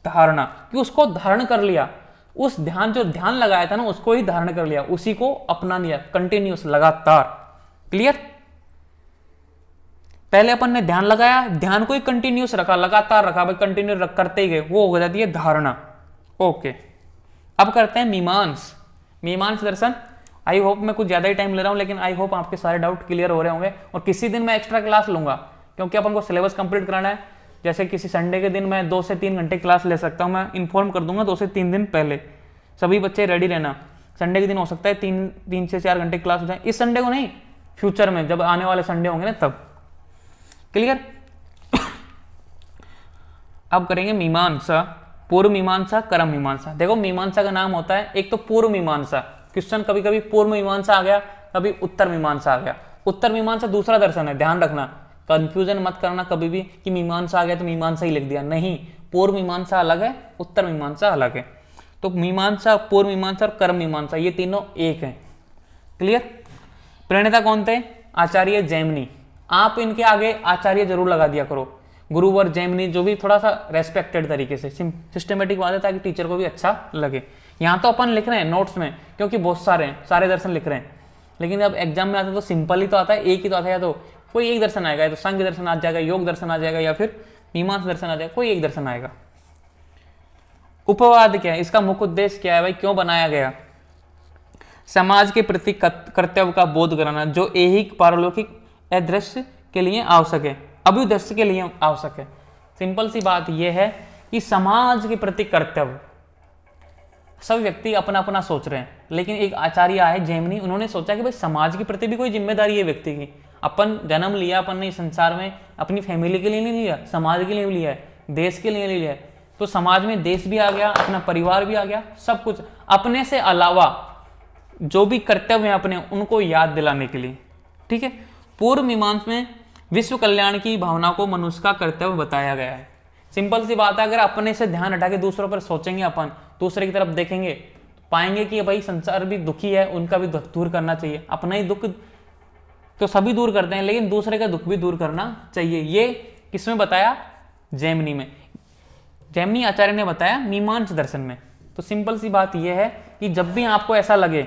S1: धारणा कि उसको धारण कर लिया उस ध्यान जो ध्यान लगाया था ना उसको ही धारण कर लिया उसी को अपना लिया कंटिन्यूस लगातार क्लियर पहले अपन ने ध्यान लगाया ध्यान को ही कंटिन्यूस रखा लगातार रखा भाई कंटिन्यू रख करते ही गए वो हो जाती है धारणा ओके अब करते हैं मीमांस मीमांस दर्शन आई होप मैं कुछ ज़्यादा ही टाइम ले रहा हूँ लेकिन आई होप आपके सारे डाउट क्लियर हो रहे होंगे और किसी दिन मैं एक्स्ट्रा क्लास लूंगा क्योंकि अपन को सिलेबस कंप्लीट कराना है जैसे किसी संडे के दिन मैं दो से तीन घंटे क्लास ले सकता हूँ मैं इन्फॉर्म कर दूंगा दो से तीन दिन पहले सभी बच्चे रेडी रहना संडे के दिन हो सकता है तीन तीन से चार घंटे क्लास हो जाए इस संडे को नहीं फ्यूचर में जब आने वाले संडे होंगे ना तब क्लियर अब करेंगे मीमांसा पूर्व मीमांसा कर्म मीमांसा देखो मीमांसा का नाम होता है एक तो पूर्व मीमांसा क्वेश्चन कभी कभी पूर्व मीमांसा आ गया कभी उत्तर मीमांसा आ गया उत्तर मीमांसा दूसरा दर्शन है ध्यान रखना कंफ्यूजन मत करना कभी भी कि मीमांसा आ गया तो मीमांसा ही लिख दिया नहीं पूर्व मीमांसा अलग है उत्तर मीमांसा अलग है तो मीमांसा पूर्व मीमांसा और कर्म मीमांसा ये तीनों एक है क्लियर प्रणेता कौन थे आचार्य जैमनी आप इनके आगे आचार्य जरूर लगा दिया करो गुरुवर जैमिनी जो भी थोड़ा सा रेस्पेक्टेड तरीके से सिस्टमेटिक बात है ताकि टीचर को भी अच्छा लगे यहाँ तो अपन लिख रहे हैं नोट्स में क्योंकि बहुत सारे हैं सारे दर्शन लिख रहे हैं लेकिन अब एग्जाम में आते तो सिंपल ही तो आता है एक ही तो आता है या तो कोई एक दर्शन आएगा या तो संघ दर्शन आ जाएगा योग दर्शन आ जाएगा या फिर मीमांस दर्शन आ जाएगा कोई एक दर्शन आएगा उपवाद क्या है इसका मुख्य उद्देश्य क्या है भाई क्यों बनाया गया समाज के प्रति कर्तव्य का बोध कराना जो एक पारलौकिक अदृश्य दृश्य के लिए आवश्यक है अभ्युदृश्य के लिए आवश्यक है सिंपल सी बात यह है कि समाज के प्रति कर्तव्य सब व्यक्ति अपना अपना सोच रहे हैं लेकिन एक आचार्य आए जैमनी उन्होंने सोचा कि भाई समाज के प्रति भी कोई जिम्मेदारी है व्यक्ति की अपन जन्म लिया अपन ने संसार में अपनी फैमिली के लिए नहीं लिया समाज के लिए लिया है देश के लिए लिया है तो समाज में देश भी आ गया अपना परिवार भी आ गया सब कुछ अपने से अलावा जो भी कर्तव्य हैं अपने उनको याद दिलाने के लिए ठीक है पूर्व मीमांस में विश्व कल्याण की भावना को मनुष्य का कर्तव्य बताया गया है सिंपल सी बात है अगर अपने से ध्यान हटा के दूसरों पर सोचेंगे अपन दूसरे की तरफ देखेंगे तो पाएंगे कि भाई संसार भी दुखी है उनका भी दुख दूर करना चाहिए अपना ही दुख तो सभी दूर करते हैं लेकिन दूसरे का दुख भी दूर करना चाहिए ये किसमें बताया जैमिनी में जैमिनी आचार्य ने बताया मीमांस दर्शन में तो सिंपल सी बात यह है कि जब भी आपको ऐसा लगे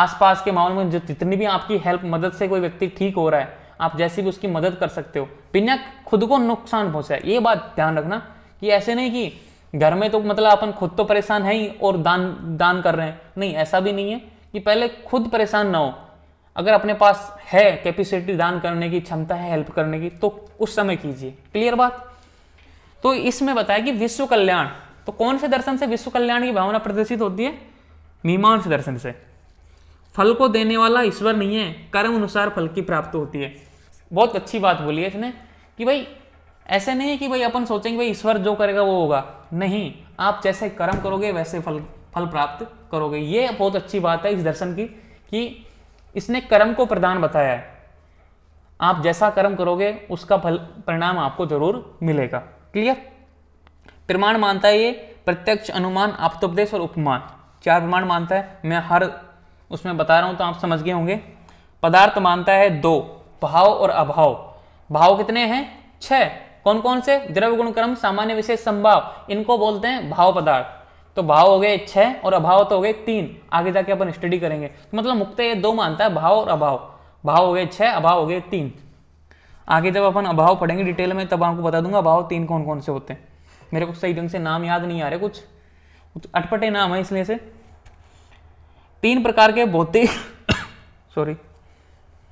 S1: आसपास के माहौल में जो जितनी भी आपकी हेल्प मदद से कोई व्यक्ति ठीक हो रहा है आप जैसे भी उसकी मदद कर सकते हो बिना खुद को नुकसान पहुंचाए ये बात ध्यान रखना कि ऐसे नहीं कि घर में तो मतलब अपन खुद तो परेशान है ही और दान दान कर रहे हैं नहीं ऐसा भी नहीं है कि पहले खुद परेशान ना हो अगर अपने पास है कैपेसिटी दान करने की क्षमता है हेल्प करने की तो उस समय कीजिए क्लियर बात तो इसमें बताया कि विश्व कल्याण तो कौन से दर्शन से विश्व कल्याण की भावना प्रदर्शित होती है मीमांस दर्शन से फल को देने वाला ईश्वर नहीं है कर्म अनुसार फल की प्राप्ति होती है बहुत अच्छी बात बोली है इसने कि भाई ऐसे नहीं है कि भाई अपन सोचेंगे भाई ईश्वर जो करेगा वो होगा नहीं आप जैसे कर्म करोगे वैसे फल फल प्राप्त करोगे ये बहुत अच्छी बात है इस दर्शन की कि इसने कर्म को प्रदान बताया है आप जैसा कर्म करोगे उसका फल परिणाम आपको जरूर मिलेगा क्लियर प्रमाण मानता है ये प्रत्यक्ष अनुमान आपदेश और उपमान चार प्रमाण मानता है मैं हर उसमें बता रहा हूं तो आप समझ गए होंगे पदार्थ मानता है दो भाव और अभाव भाव कितने हैं छह कौन कौन से द्रव्य गुण क्रम सामान्य विशेष संभाव इनको बोलते हैं भाव पदार्थ तो भाव हो गए छह और अभाव तो हो गए तीन आगे जाके अपन स्टडी करेंगे तो मतलब मुक्त ये दो मानता है भाव और अभाव भाव हो गए छह अभाव हो गए तीन आगे जब अपन अभाव पढ़ेंगे डिटेल में तब आपको बता दूंगा अभाव तीन कौन कौन से होते हैं मेरे को सही ढंग से नाम याद नहीं आ रहे कुछ अटपटे नाम है इसलिए से तीन प्रकार के भौतिक सॉरी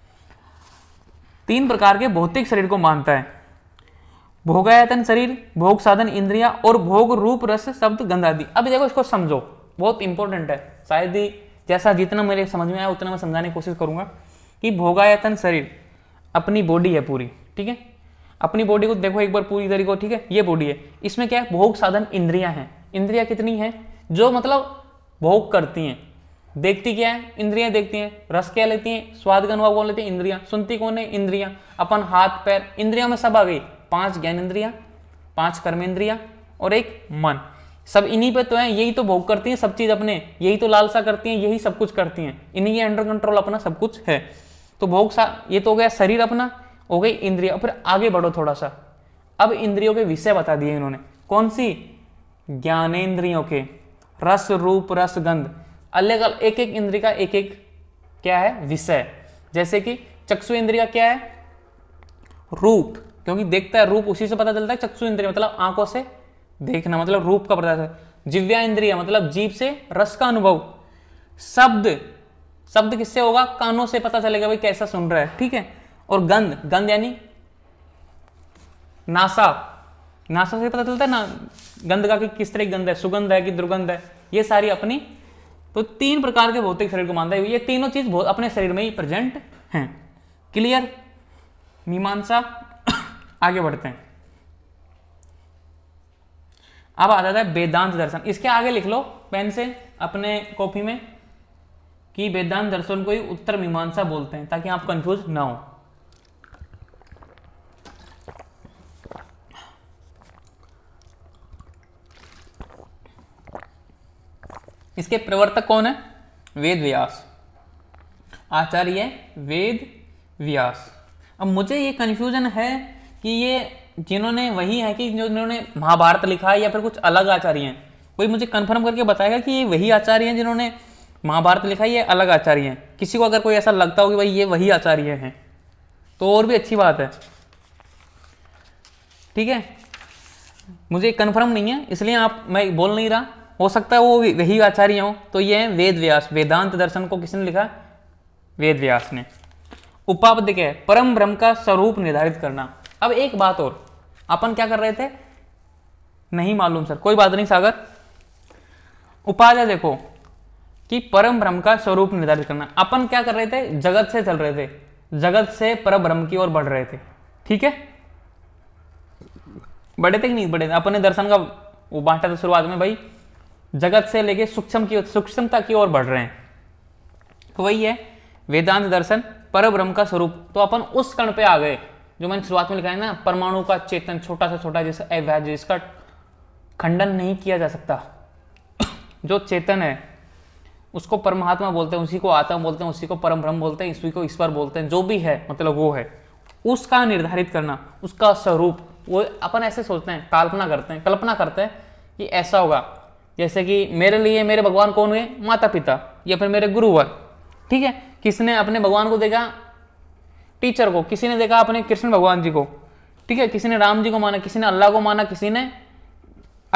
S1: तीन प्रकार के भौतिक शरीर को मानता है भोगायतन शरीर भोग साधन इंद्रिया और भोग रूप रस शब्द गंध आदि अब देखो इसको समझो बहुत इंपॉर्टेंट है शायद ही जैसा जितना मेरे समझ में आया उतना मैं समझाने की कोशिश करूंगा कि भोगायतन शरीर अपनी बॉडी है पूरी ठीक है अपनी बॉडी को देखो एक बार पूरी तरीको ठीक है ये बॉडी है इसमें क्या है भोग साधन इंद्रिया है इंद्रिया कितनी है जो मतलब भोग करती हैं देखती क्या है इंद्रियां देखती हैं रस क्या लेती हैं स्वाद का अनुभव कौन लेती है इंद्रियां सुनती कौन है इंद्रियां अपन हाथ पैर इंद्रियां में सब आ गई पांच ज्ञानेन्द्रियां पांच कर्मेंद्रियां और एक मन सब इन्हीं पे तो है यही तो भोग करती हैं सब चीज अपने यही तो लालसा करती हैं यही सब कुछ करती हैं इन्हीं के अंडर कंट्रोल अपना सब कुछ है तो भोग सा ये तो हो गया शरीर अपना हो गई इंद्रिया फिर आगे बढ़ो थोड़ा सा अब इंद्रियों के विषय बता दिए इन्होंने कौन सी ज्ञानेन्द्रियों के रस रूप रस गंध अलग अलग एक एक इंद्रिय का एक एक क्या है विषय जैसे कि चक्षु इंद्रिया क्या है रूप क्योंकि देखता है रूप उसी से पता चलता है चक्षु इंद्रिय मतलब आंखों से देखना मतलब रूप का पता चलता जिव्या इंद्रिया मतलब जीव से रस का अनुभव शब्द शब्द किससे होगा कानों से पता चलेगा भाई कैसा सुन रहा है ठीक है और गंध गंध यानी नासा नासा से पता चलता है ना गंध का कि किस तरह की गंध है सुगंध है कि दुर्गंध है ये सारी अपनी तो तीन प्रकार के भौतिक शरीर को मानता है ये तीनों चीज अपने शरीर में ही प्रेजेंट हैं क्लियर मीमांसा आगे बढ़ते हैं अब आ जाता है वेदांत दर्शन इसके आगे लिख लो पेन से अपने कॉपी में कि वेदांत दर्शन को ही उत्तर मीमांसा बोलते हैं ताकि आप कंफ्यूज ना हो इसके प्रवर्तक कौन है वेद व्यास आचार्य वेद व्यास अब मुझे ये कन्फ्यूजन है कि ये जिन्होंने वही है कि जिन्होंने महाभारत लिखा है या फिर कुछ अलग आचार्य हैं कोई मुझे कन्फर्म करके बताएगा कि ये वही आचार्य हैं जिन्होंने महाभारत लिखा है ये अलग आचार्य हैं किसी को अगर कोई ऐसा लगता हो कि भाई ये वही आचार्य हैं तो और भी अच्छी बात है ठीक है मुझे कन्फर्म नहीं है इसलिए आप मैं बोल नहीं रहा हो सकता है वो वही आचार्य हो तो ये है वेद व्यास वेदांत दर्शन को किसने लिखा वेद व्यास ने उपापद क्या है परम ब्रह्म का स्वरूप निर्धारित करना अब एक बात और अपन क्या कर रहे थे नहीं मालूम सर कोई बात नहीं सागर उपाध्याय देखो कि परम ब्रह्म का स्वरूप निर्धारित करना अपन क्या कर रहे थे जगत से चल रहे थे जगत से पर ब्रह्म की ओर बढ़ रहे थे ठीक है बढ़े थे कि नहीं बढ़े थे अपने दर्शन का वो बांटा था शुरुआत में भाई जगत से लेके सूक्ष्म की सूक्ष्मता की ओर बढ़ रहे हैं तो वही है वेदांत दर्शन पर ब्रह्म का स्वरूप तो अपन उस कण पे आ गए जो मैंने शुरुआत में लिखा है ना परमाणु का चेतन छोटा सा छोटा जैसा अवैध जिसका खंडन नहीं किया जा सकता जो चेतन है उसको परमात्मा बोलते हैं उसी को आत्मा बोलते हैं उसी को परम ब्रह्म बोलते हैं उसी को ईश्वर बोलते हैं जो भी है मतलब वो है उसका निर्धारित करना उसका स्वरूप वो अपन ऐसे सोचते हैं कल्पना करते हैं कल्पना करते हैं कि ऐसा होगा जैसे कि मेरे लिए मेरे भगवान कौन हुए माता पिता या फिर मेरे गुरुवर ठीक है किसने अपने भगवान को देखा टीचर को किसी ने देखा अपने कृष्ण भगवान जी को ठीक है किसी ने राम जी को माना किसी ने अल्लाह को माना किसी ने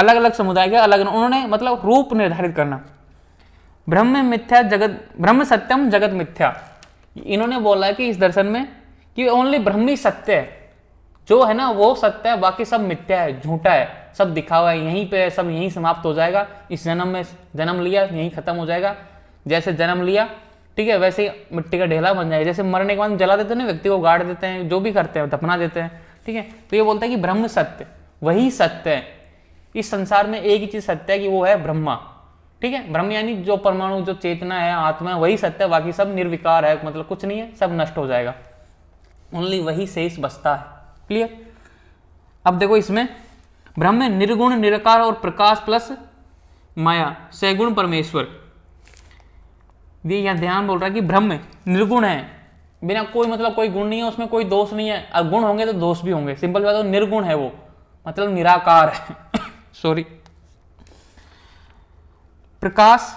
S1: अलग अलग समुदाय के अलग उन्होंने मतलब रूप निर्धारित करना ब्रह्म मिथ्या जगत ब्रह्म सत्यम जगत मिथ्या इन्होंने बोला कि इस दर्शन में कि ओनली ब्रह्म ही सत्य है जो है ना वो सत्य है बाकी सब मिथ्या है झूठा है सब दिखा हुआ है यहीं पे सब यहीं समाप्त हो जाएगा इस जन्म में जन्म लिया यहीं खत्म हो जाएगा जैसे जन्म लिया ठीक है वैसे ही मिट्टी का ढेला बन जाएगा जैसे मरने के बाद जला देते हैं ना व्यक्ति को गाड़ देते हैं जो भी करते हैं दफना देते हैं ठीक है तो ये बोलता है कि ब्रह्म सत्य वही सत्य है इस संसार में एक ही चीज सत्य है कि वो है ब्रह्मा ठीक है ब्रह्म यानी जो परमाणु जो चेतना है आत्मा है वही सत्य है बाकी सब निर्विकार है मतलब कुछ नहीं है सब नष्ट हो जाएगा ओनली वही शेष बसता है क्लियर अब देखो इसमें ब्रह्म निर्गुण निरकार और प्रकाश प्लस माया सैगुण परमेश्वर ये यहां ध्यान बोल रहा है कि ब्रह्म निर्गुण है बिना कोई मतलब कोई गुण नहीं है उसमें कोई दोष नहीं है और गुण होंगे तो दोष भी होंगे सिंपल बात है निर्गुण है वो मतलब निराकार है सॉरी प्रकाश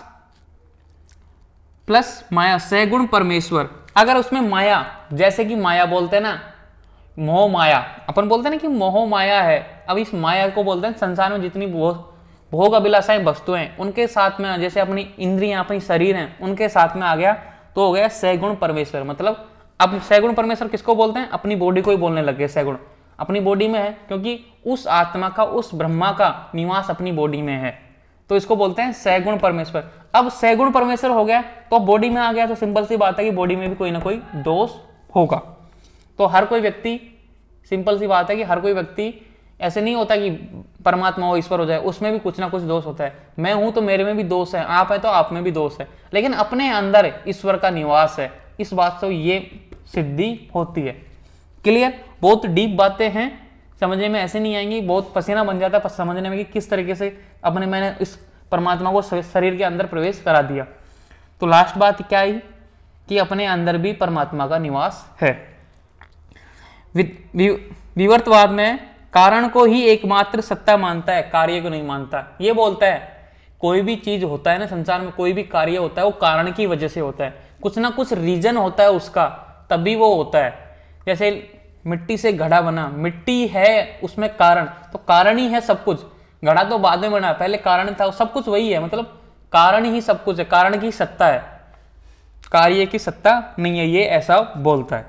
S1: प्लस माया सैगुण परमेश्वर अगर उसमें माया जैसे कि माया बोलते हैं ना मोह माया अपन बोलते हैं ना कि मोह माया है अब इस माया को बोलते हैं संसार में जितनी भोग अभिलाषाएं वस्तुएं उनके साथ में जैसे अपनी इंद्रियां अपनी शरीर हैं उनके साथ में आ गया तो हो गया सैगुण परमेश्वर मतलब अब सैगुण परमेश्वर किसको बोलते हैं अपनी बॉडी को ही बोलने लग गए सैगुण अपनी बॉडी में है क्योंकि उस आत्मा का उस ब्रह्मा का निवास अपनी बॉडी में है तो इसको बोलते हैं सैगुण परमेश्वर अब सैगुण परमेश्वर हो गया तो बॉडी में आ गया तो सिंपल सी बात है कि बॉडी में भी कोई ना कोई दोष होगा तो हर कोई व्यक्ति सिंपल सी बात है कि हर कोई व्यक्ति ऐसे नहीं होता कि परमात्मा हो ईश्वर हो जाए उसमें भी कुछ ना कुछ दोष होता है मैं हूं तो मेरे में भी दोष है आप है तो आप में भी दोष है लेकिन अपने अंदर ईश्वर का निवास है इस बात से ये सिद्धि होती है क्लियर बहुत डीप बातें हैं समझने में ऐसे नहीं आएंगी बहुत पसीना बन जाता है समझने में कि किस तरीके से अपने मैंने इस परमात्मा को शरीर के अंदर प्रवेश करा दिया तो लास्ट बात क्या आई कि अपने अंदर भी परमात्मा का निवास है विवर्तवाद में कारण को ही एकमात्र सत्ता मानता है कार्य को नहीं मानता ये बोलता है कोई भी चीज होता है ना संसार में कोई भी कार्य होता है वो कारण की वजह से होता है कुछ ना कुछ रीजन होता है उसका तभी वो होता है जैसे मिट्टी से घड़ा बना मिट्टी है उसमें कारण तो कारण ही है सब कुछ घड़ा तो बाद में बना पहले कारण था सब कुछ वही है मतलब कारण ही सब कुछ है कारण की सत्ता है कार्य की सत्ता नहीं है ये ऐसा बोलता है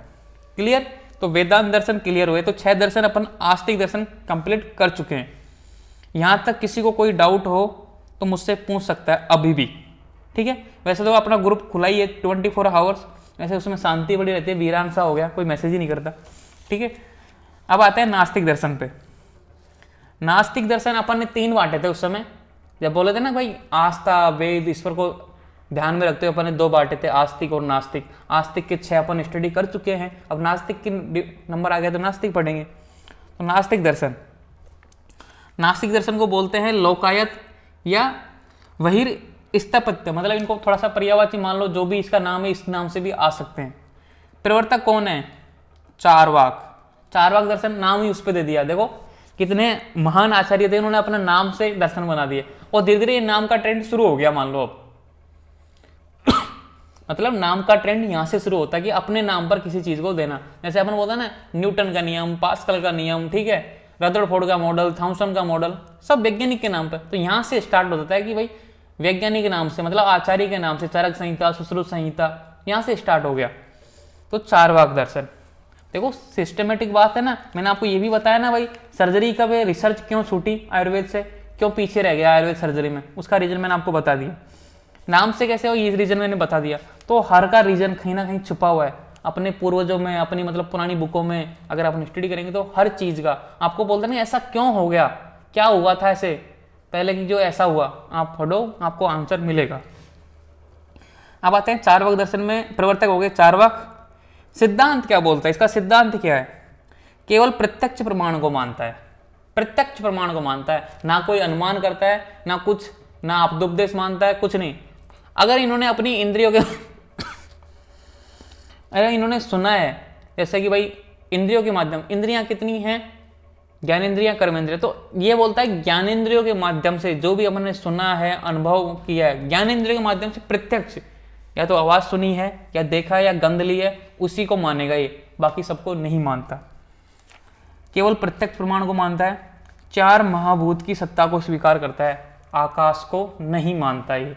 S1: क्लियर तो वेदांत दर्शन क्लियर हुए तो छह दर्शन अपन आस्तिक दर्शन कंप्लीट कर चुके हैं यहां तक किसी को कोई डाउट हो तो मुझसे पूछ सकता है अभी भी ठीक है वैसे तो अपना ग्रुप खुला ही है ट्वेंटी फोर आवर्स वैसे उसमें शांति बड़ी रहती है वीरान सा हो गया कोई मैसेज ही नहीं करता ठीक है अब आते हैं नास्तिक दर्शन पे नास्तिक दर्शन अपन ने तीन बांटे थे उस समय जब बोले थे ना भाई आस्था वेद ईश्वर को ध्यान में रखते हुए अपने दो बांटे थे आस्तिक और नास्तिक आस्तिक के छह अपन स्टडी कर चुके हैं अब नास्तिक के नंबर आ गया तो नास्तिक पढ़ेंगे तो नास्तिक दर्शन नास्तिक दर्शन को बोलते हैं लोकायत या वहीर स्थापत्य मतलब इनको थोड़ा सा पर्यावाची मान लो जो भी इसका नाम है इस नाम से भी आ सकते हैं प्रवर्तक कौन है चारवाक चारवाक दर्शन नाम ही उस पर दे दिया देखो कितने महान आचार्य थे उन्होंने अपने नाम से दर्शन बना दिए और धीरे धीरे ये नाम का ट्रेंड शुरू हो गया मान लो अब मतलब नाम का ट्रेंड यहाँ से शुरू होता है कि अपने नाम पर किसी चीज़ को देना जैसे अपन बोलते हैं ना न्यूटन का नियम पास्कल का नियम ठीक है रदरफोर्ड का मॉडल थाउसन का मॉडल सब वैज्ञानिक के नाम पर तो यहाँ से स्टार्ट हो जाता है कि भाई वैज्ञानिक के नाम से मतलब आचार्य के नाम से चरक संहिता सुश्रुत संहिता यहाँ से स्टार्ट हो गया तो चार वाक दर्शन देखो सिस्टमेटिक बात है ना मैंने आपको ये भी बताया ना भाई सर्जरी का भी रिसर्च क्यों छूटी आयुर्वेद से क्यों पीछे रह गया आयुर्वेद सर्जरी में उसका रीजन मैंने आपको बता दिया नाम से कैसे हो ये रीजन मैंने बता दिया तो हर का रीजन कहीं ना कहीं छुपा हुआ है अपने पूर्वजों में अपनी मतलब पुरानी बुकों में अगर आप स्टडी करेंगे तो हर चीज़ का आपको बोलते ना ऐसा क्यों हो गया क्या हुआ था ऐसे पहले की जो ऐसा हुआ आप पढ़ो आपको आंसर मिलेगा अब आते हैं चार वक दर्शन में प्रवर्तक हो गए चार वक सिद्धांत क्या बोलता है इसका सिद्धांत क्या है केवल प्रत्यक्ष प्रमाण को मानता है प्रत्यक्ष प्रमाण को मानता है ना कोई अनुमान करता है ना कुछ ना आप दुपदेश मानता है कुछ नहीं अगर इन्होंने अपनी इंद्रियों के अरे इन्होंने सुना है जैसे कि भाई इंद्रियों के माध्यम इंद्रियां कितनी हैं ज्ञानेन्द्रियां कर्मेंद्रिय तो ये बोलता है ज्ञानेन्द्रियों के माध्यम से जो भी हमने सुना है अनुभव किया है ज्ञानेन्द्रियों के माध्यम से प्रत्यक्ष या तो आवाज़ सुनी है या देखा है या गंध ली है उसी को मानेगा ये बाकी सबको नहीं मानता केवल प्रत्यक्ष प्रमाण को मानता है चार महाभूत की सत्ता को स्वीकार करता है आकाश को नहीं मानता ये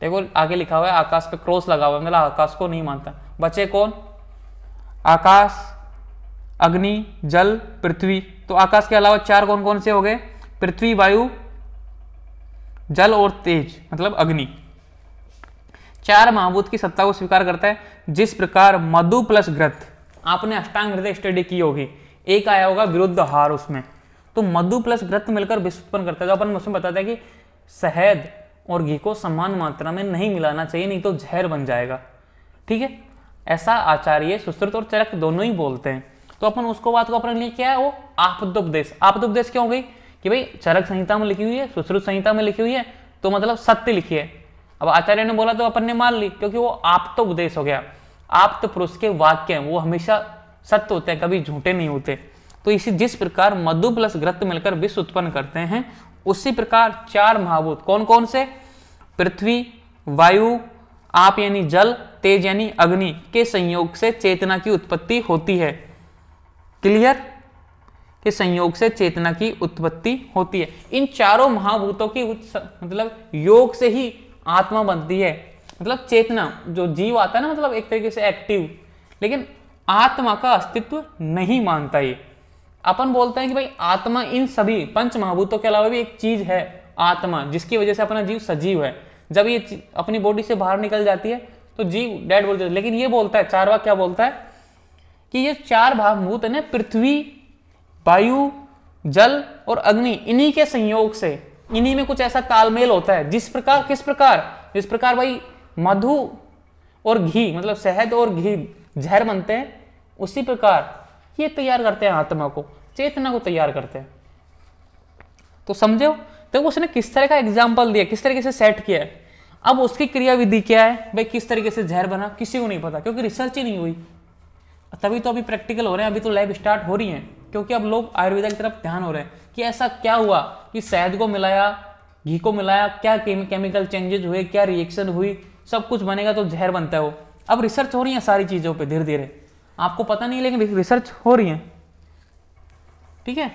S1: देखो आगे लिखा हुआ है आकाश पे क्रॉस लगा हुआ है मतलब आकाश को नहीं मानता बचे कौन आकाश अग्नि जल पृथ्वी तो आकाश के अलावा चार कौन कौन से हो गए पृथ्वी वायु जल और तेज मतलब अग्नि चार महाभूत की सत्ता को स्वीकार करता है जिस प्रकार मधु प्लस ग्रथ आपने अष्टांग हृदय स्टडी की होगी एक आया होगा विरुद्ध हार उसमें तो मधु प्लस ग्रथ मिलकर विश्व उत्पन्न करता है तो अपन उसमें बताते हैं कि शहद और घी को समान मात्रा में नहीं मिलाना चाहिए नहीं तो जहर बन जाएगा ठीक है ऐसा आचार्य सुश्रुत और चरक दोनों ही बोलते हैं तो अपन उसको बात को अपने लिए क्या है वो आपदोपदेश आपदोपदेश क्यों हो गई कि भाई चरक संहिता में लिखी हुई है सुश्रुत संहिता में लिखी हुई है तो मतलब सत्य लिखी है अब आचार्य ने बोला तो अपन ने मान ली क्योंकि वो आप तो उपदेश हो गया आप तो पुरुष के वाक्य हैं वो हमेशा सत्य होते हैं कभी झूठे नहीं होते तो इसी जिस प्रकार मधु प्लस ग्रत मिलकर विश्व उत्पन्न करते हैं उसी प्रकार चार महाभूत कौन कौन से पृथ्वी वायु आप यानी जल तेज यानी अग्नि के संयोग से चेतना की उत्पत्ति होती है क्लियर के संयोग से चेतना की उत्पत्ति होती है इन चारों महाभूतों की मतलब योग से ही आत्मा बनती है मतलब चेतना जो जीव आता है ना मतलब एक तरीके से एक्टिव लेकिन आत्मा का अस्तित्व नहीं मानता ये अपन बोलते हैं कि भाई आत्मा इन सभी पंच महाभूतों के अलावा भी एक चीज है आत्मा जिसकी वजह से अपना जीव सजीव है जब ये अपनी बॉडी से बाहर निकल जाती है तो जीव डेड बोल जाता है लेकिन ये बोलता है चार भाग क्या बोलता है कि ये चार भावभूत भूत है पृथ्वी वायु जल और अग्नि इन्हीं के संयोग से इन्हीं में कुछ ऐसा तालमेल होता है जिस प्रकार किस प्रकार जिस प्रकार भाई मधु और घी मतलब शहद और घी जहर बनते हैं उसी प्रकार ये तैयार करते हैं आत्मा को चेतना को तैयार करते हैं तो समझो तो उसने किस तरह का एग्जाम्पल दिया किस तरीके से सेट किया है अब उसकी क्रियाविधि क्या है भाई किस तरीके से जहर बना किसी को नहीं पता क्योंकि रिसर्च ही नहीं हुई तभी तो अभी प्रैक्टिकल हो रहे हैं अभी तो लैब स्टार्ट हो रही है क्योंकि अब लोग आयुर्वेदा की तरफ ध्यान हो रहे हैं कि ऐसा क्या हुआ कि शहद को मिलाया घी को मिलाया क्या केमिकल चेंजेस हुए क्या रिएक्शन हुई सब कुछ बनेगा तो जहर बनता है वो अब रिसर्च हो रही है सारी चीज़ों पर धीरे धीरे आपको पता नहीं लेकिन रिसर्च हो रही है ठीक है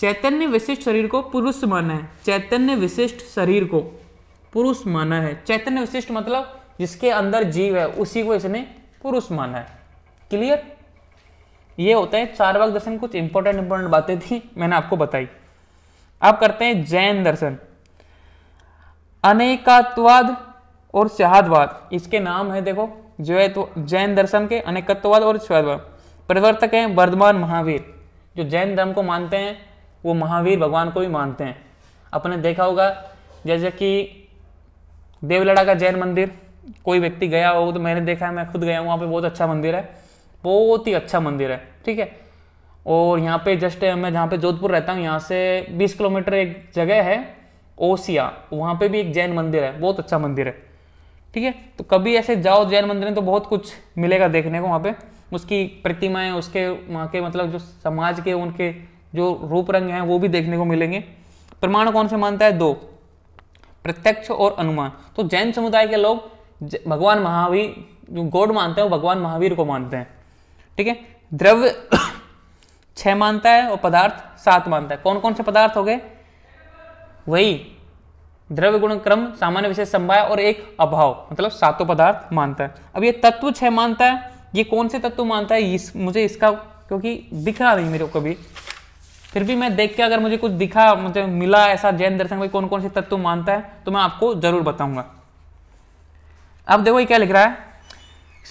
S1: चैतन्य विशिष्ट शरीर को पुरुष माना है चैतन्य विशिष्ट शरीर को पुरुष माना है चैतन्य विशिष्ट मतलब जिसके अंदर जीव है उसी को इसने पुरुष माना है क्लियर ये होता है चार वाक दर्शन कुछ इंपॉर्टेंट इंपॉर्टेंट बातें थी मैंने आपको बताई अब करते हैं जैन दर्शन अनेकत्वाद और शहादवाद इसके नाम है देखो जो है तो जैन दर्शन के अनेकत्ववाद और शहादवाद परिवर्तक है वर्धमान महावीर जो जैन धर्म को मानते हैं वो महावीर भगवान को भी मानते हैं अपने देखा होगा जैसे कि देवलड़ा का जैन मंदिर कोई व्यक्ति गया हो तो मैंने देखा है मैं खुद गया हूँ वहाँ पे बहुत अच्छा मंदिर है बहुत ही अच्छा मंदिर है ठीक है और यहाँ पे जस्ट मैं जहाँ पे जोधपुर रहता हूँ यहाँ से 20 किलोमीटर एक जगह है ओसिया वहाँ पे भी एक जैन मंदिर है बहुत अच्छा मंदिर है ठीक है तो कभी ऐसे जाओ जैन मंदिर में तो बहुत कुछ मिलेगा देखने को वहाँ पर उसकी प्रतिमाएं उसके वहाँ के मतलब जो समाज के उनके जो रूप रंग हैं वो भी देखने को मिलेंगे प्रमाण कौन से मानता है दो प्रत्यक्ष और अनुमान तो जैन समुदाय के लोग भगवान महावीर जो गॉड मानते हैं वो भगवान महावीर को मानते हैं ठीक है द्रव्य छः मानता है और पदार्थ सात मानता है कौन कौन से पदार्थ हो गए वही द्रव्य गुण क्रम सामान्य विशेष संभाव और एक अभाव मतलब सातों पदार्थ मानता है अब ये तत्व छः मानता है ये कौन से तत्व मानता है इस मुझे इसका क्योंकि दिखा नहीं मेरे को कभी फिर भी मैं देख के अगर मुझे कुछ दिखा मुझे मिला ऐसा जैन दर्शन कौन कौन से तत्व मानता है तो मैं आपको जरूर बताऊंगा अब देखो ये क्या लिख रहा है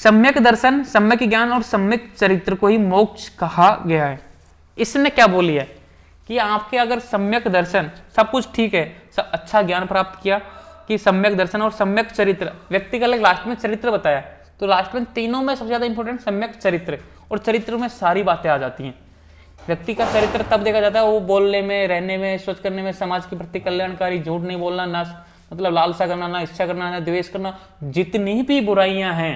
S1: सम्यक दर्शन सम्यक ज्ञान और सम्यक चरित्र को ही मोक्ष कहा गया है इसने क्या बोली है कि आपके अगर सम्यक दर्शन सब कुछ ठीक है सब अच्छा ज्ञान प्राप्त किया कि सम्यक दर्शन और सम्यक चरित्र व्यक्ति का अलग लास्ट में चरित्र बताया तो लास्ट में तीनों में सबसे ज़्यादा इंपॉर्टेंट सम्यक चरित्र और चरित्र में सारी बातें आ जाती हैं व्यक्ति का चरित्र तब देखा जाता है वो बोलने में रहने में सोच करने में समाज के प्रति कल्याणकारी झूठ नहीं बोलना ना मतलब लालसा करना ना इच्छा करना ना द्वेष करना जितनी भी बुराइयां हैं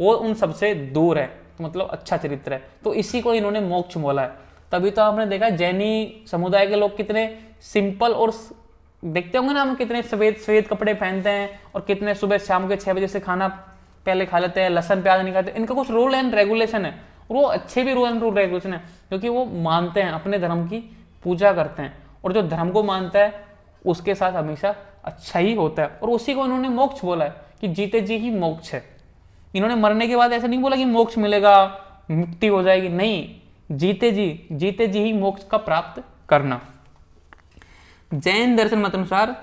S1: वो उन सबसे दूर है तो मतलब अच्छा चरित्र है तो इसी को इन्होंने मोक्ष बोला है तभी तो आपने देखा जैनी समुदाय के लोग कितने सिंपल और देखते होंगे ना हम कितने सफेद सफेद कपड़े पहनते हैं और कितने सुबह शाम के छः बजे से खाना पहले खा लेते हैं लहसन प्याज नहीं खाते इनका कुछ रूल एंड रेगुलेशन है और वो अच्छे भी रूल एंड रूल रेगुलेशन है क्योंकि वो मानते हैं अपने धर्म की पूजा करते हैं और जो धर्म को मानता है उसके साथ हमेशा अच्छा ही होता है और उसी को इन्होंने मोक्ष बोला है कि जीते जी ही मोक्ष है इन्होंने मरने के बाद ऐसा नहीं बोला कि मोक्ष मिलेगा मुक्ति हो जाएगी नहीं जीते जी जीते जी ही मोक्ष का प्राप्त करना जैन दर्शन मत अनुसार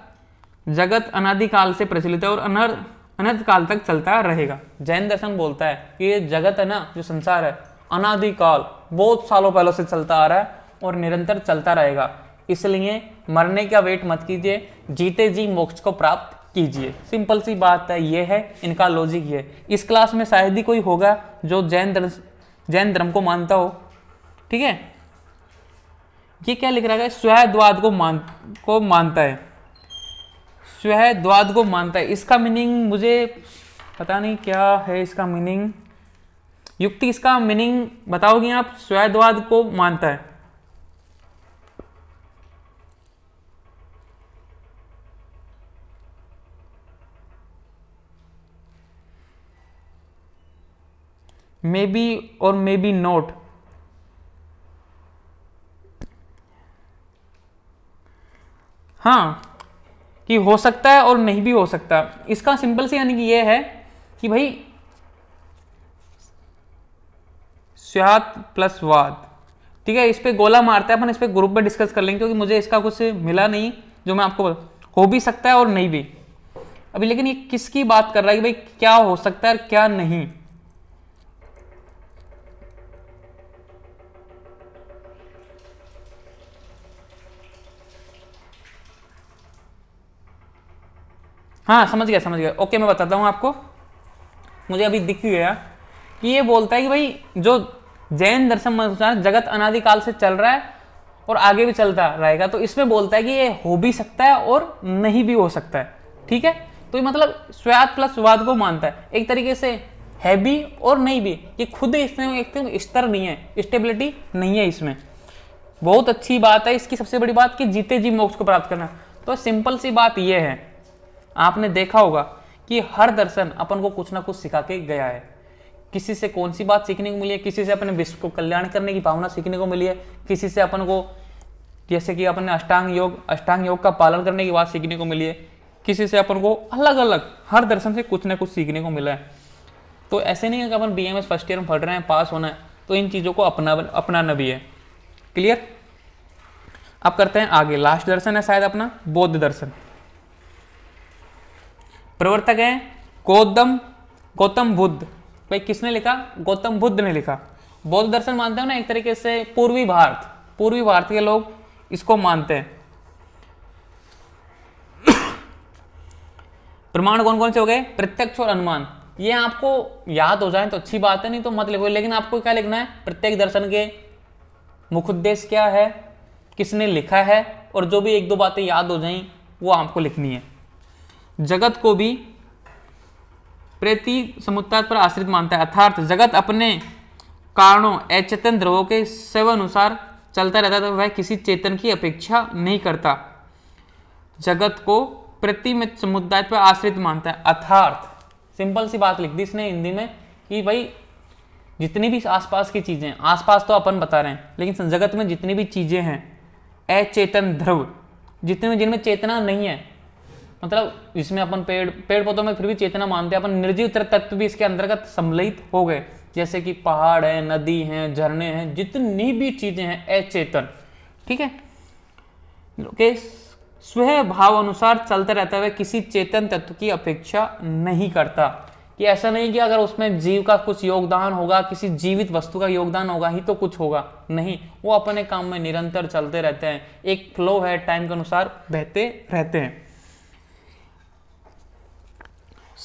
S1: जगत अनादिकाल से प्रचलित है और अनर अनंत काल तक चलता रहेगा जैन दर्शन बोलता है कि ये जगत है ना जो संसार है अनादिकाल बहुत सालों पहले से चलता आ रहा है और निरंतर चलता रहेगा इसलिए मरने का वेट मत कीजिए जीते जी मोक्ष को प्राप्त कीजिए सिंपल सी बात है ये है इनका लॉजिक ये इस क्लास में शायद ही कोई होगा जो जैन धर्म जैन धर्म को मानता हो ठीक है ये क्या लिख रहा है स्वैद्वाद को मान को मानता है जो है द्वाद को मानता है इसका मीनिंग मुझे पता नहीं क्या है इसका मीनिंग युक्ति इसका मीनिंग बताओगे आप स्वैद्वाद को मानता है मे बी और मे बी नोट हाँ कि हो सकता है और नहीं भी हो सकता इसका सिंपल से यानी कि यह है कि भाई स्वाद प्लस वाद ठीक है इस पर गोला मारता है अपन इस पर ग्रुप में डिस्कस कर लेंगे क्योंकि मुझे इसका कुछ मिला नहीं जो मैं आपको हो भी सकता है और नहीं भी अभी लेकिन ये किसकी बात कर रहा है कि भाई क्या हो सकता है और क्या नहीं हाँ समझ गया समझ गया ओके मैं बताता हूँ आपको मुझे अभी दिख गया कि ये बोलता है कि भाई जो जैन दर्शन अनुसार जगत अनादिकाल से चल रहा है और आगे भी चलता रहेगा तो इसमें बोलता है कि ये हो भी सकता है और नहीं भी हो सकता है ठीक है तो ये मतलब स्वाद प्लस स्वाद को मानता है एक तरीके से है भी और नहीं भी ये खुद इसमें एकदम तो स्तर नहीं है स्टेबिलिटी नहीं है इसमें बहुत अच्छी बात है इसकी सबसे बड़ी बात कि जीते जी मोक्ष को प्राप्त करना तो सिंपल सी बात यह है आपने देखा होगा कि हर दर्शन अपन को कुछ ना कुछ सिखा के गया है किसी से कौन सी बात सीखने को मिली है किसी से अपने विश्व को कल्याण करने की भावना सीखने को मिली है किसी से अपन को जैसे कि अपने अष्टांग योग अष्टांग योग का पालन करने की बात सीखने को मिली है किसी से अपन को अलग अलग हर दर्शन से कुछ ना कुछ सीखने को मिला है तो ऐसे नहीं है कि अपन बी फर्स्ट ईयर में पढ़ रहे हैं पास होना है तो इन चीज़ों को अपना अपनाना भी है क्लियर अब करते हैं आगे लास्ट दर्शन है शायद अपना बौद्ध दर्शन प्रवर्तक हैं गौतम गौतम बुद्ध भाई किसने लिखा गौतम बुद्ध ने लिखा बौद्ध दर्शन मानते हो ना एक तरीके से पूर्वी भारत पूर्वी भारत के लोग इसको मानते हैं प्रमाण कौन कौन से हो गए प्रत्यक्ष और अनुमान ये आपको याद हो जाए तो अच्छी बात है नहीं तो मत लिखो लेकिन आपको क्या लिखना है प्रत्येक दर्शन के मुख्य उद्देश्य क्या है किसने लिखा है और जो भी एक दो बातें याद हो जाएं वो आपको लिखनी है जगत को भी प्रति समुत्ता पर आश्रित मानता है अर्थात जगत अपने कारणों अचेतन द्रवों के सेवानुसार चलता रहता है तो वह किसी चेतन की अपेक्षा नहीं करता जगत को प्रति में समुदाय पर आश्रित मानता है अर्थार्थ सिंपल सी बात लिख दी इसने हिंदी में कि भाई जितनी भी आसपास की चीज़ें आसपास तो अपन बता रहे हैं लेकिन जगत में जितनी भी चीज़ें हैं अचेतन ध्रुव जितने जिनमें चेतना नहीं है मतलब इसमें अपन पेड़ पेड़ पौधों में फिर भी चेतना मानते हैं अपन निर्जीव तत्व भी इसके अंतर्गत सम्मिलित हो गए जैसे कि पहाड़ है नदी है झरने हैं जितनी भी चीजें हैं अचेतन ठीक है के भाव अनुसार चलते रहता है किसी चेतन तत्व की अपेक्षा नहीं करता कि ऐसा नहीं कि अगर उसमें जीव का कुछ योगदान होगा किसी जीवित वस्तु का योगदान होगा ही तो कुछ होगा नहीं वो अपने काम में निरंतर चलते रहते हैं एक फ्लो है टाइम के अनुसार बहते रहते हैं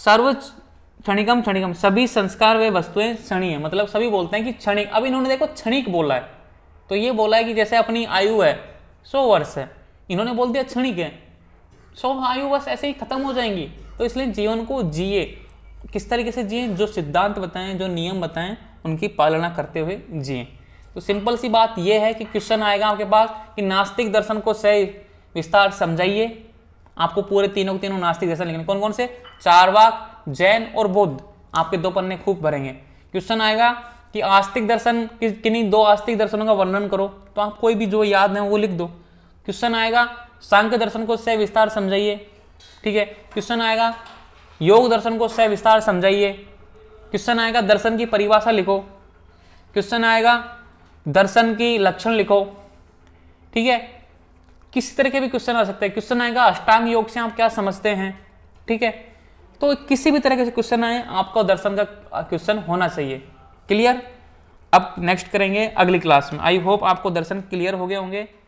S1: सर्व क्षणिकम क्षणिकम सभी संस्कार वे वस्तुएं है मतलब सभी बोलते हैं कि क्षणिक अब इन्होंने देखो क्षणिक बोला है तो ये बोला है कि जैसे अपनी आयु है सौ वर्ष है इन्होंने बोल दिया क्षणिक है सौ आयु बस ऐसे ही खत्म हो जाएंगी तो इसलिए जीवन को जिए किस तरीके से जिए जो सिद्धांत बताएं जो नियम बताएं उनकी पालना करते हुए जिए तो सिंपल सी बात यह है कि क्वेश्चन आएगा आपके पास कि नास्तिक दर्शन को सही विस्तार समझाइए आपको पूरे तीनों के तीनों नास्तिक दर्शन लिखने कौन कौन से चारवाक जैन और बौद्ध आपके दो पन्ने खूब भरेंगे क्वेश्चन आएगा कि आस्तिक दर्शन किन्हीं दो आस्तिक दर्शनों का वर्णन करो तो आप कोई भी जो याद है वो लिख दो क्वेश्चन आएगा सांख्य दर्शन को सह विस्तार समझाइए ठीक है क्वेश्चन आएगा योग दर्शन को सह विस्तार समझाइए क्वेश्चन आएगा दर्शन की परिभाषा लिखो क्वेश्चन आएगा दर्शन की लक्षण लिखो ठीक है किसी तरह के भी क्वेश्चन आ सकते हैं क्वेश्चन आएगा अष्टांग योग से आप क्या समझते हैं ठीक है तो किसी भी तरह के क्वेश्चन आए आपका दर्शन का क्वेश्चन होना चाहिए क्लियर अब नेक्स्ट करेंगे अगली क्लास में आई होप आपको दर्शन क्लियर हो गए होंगे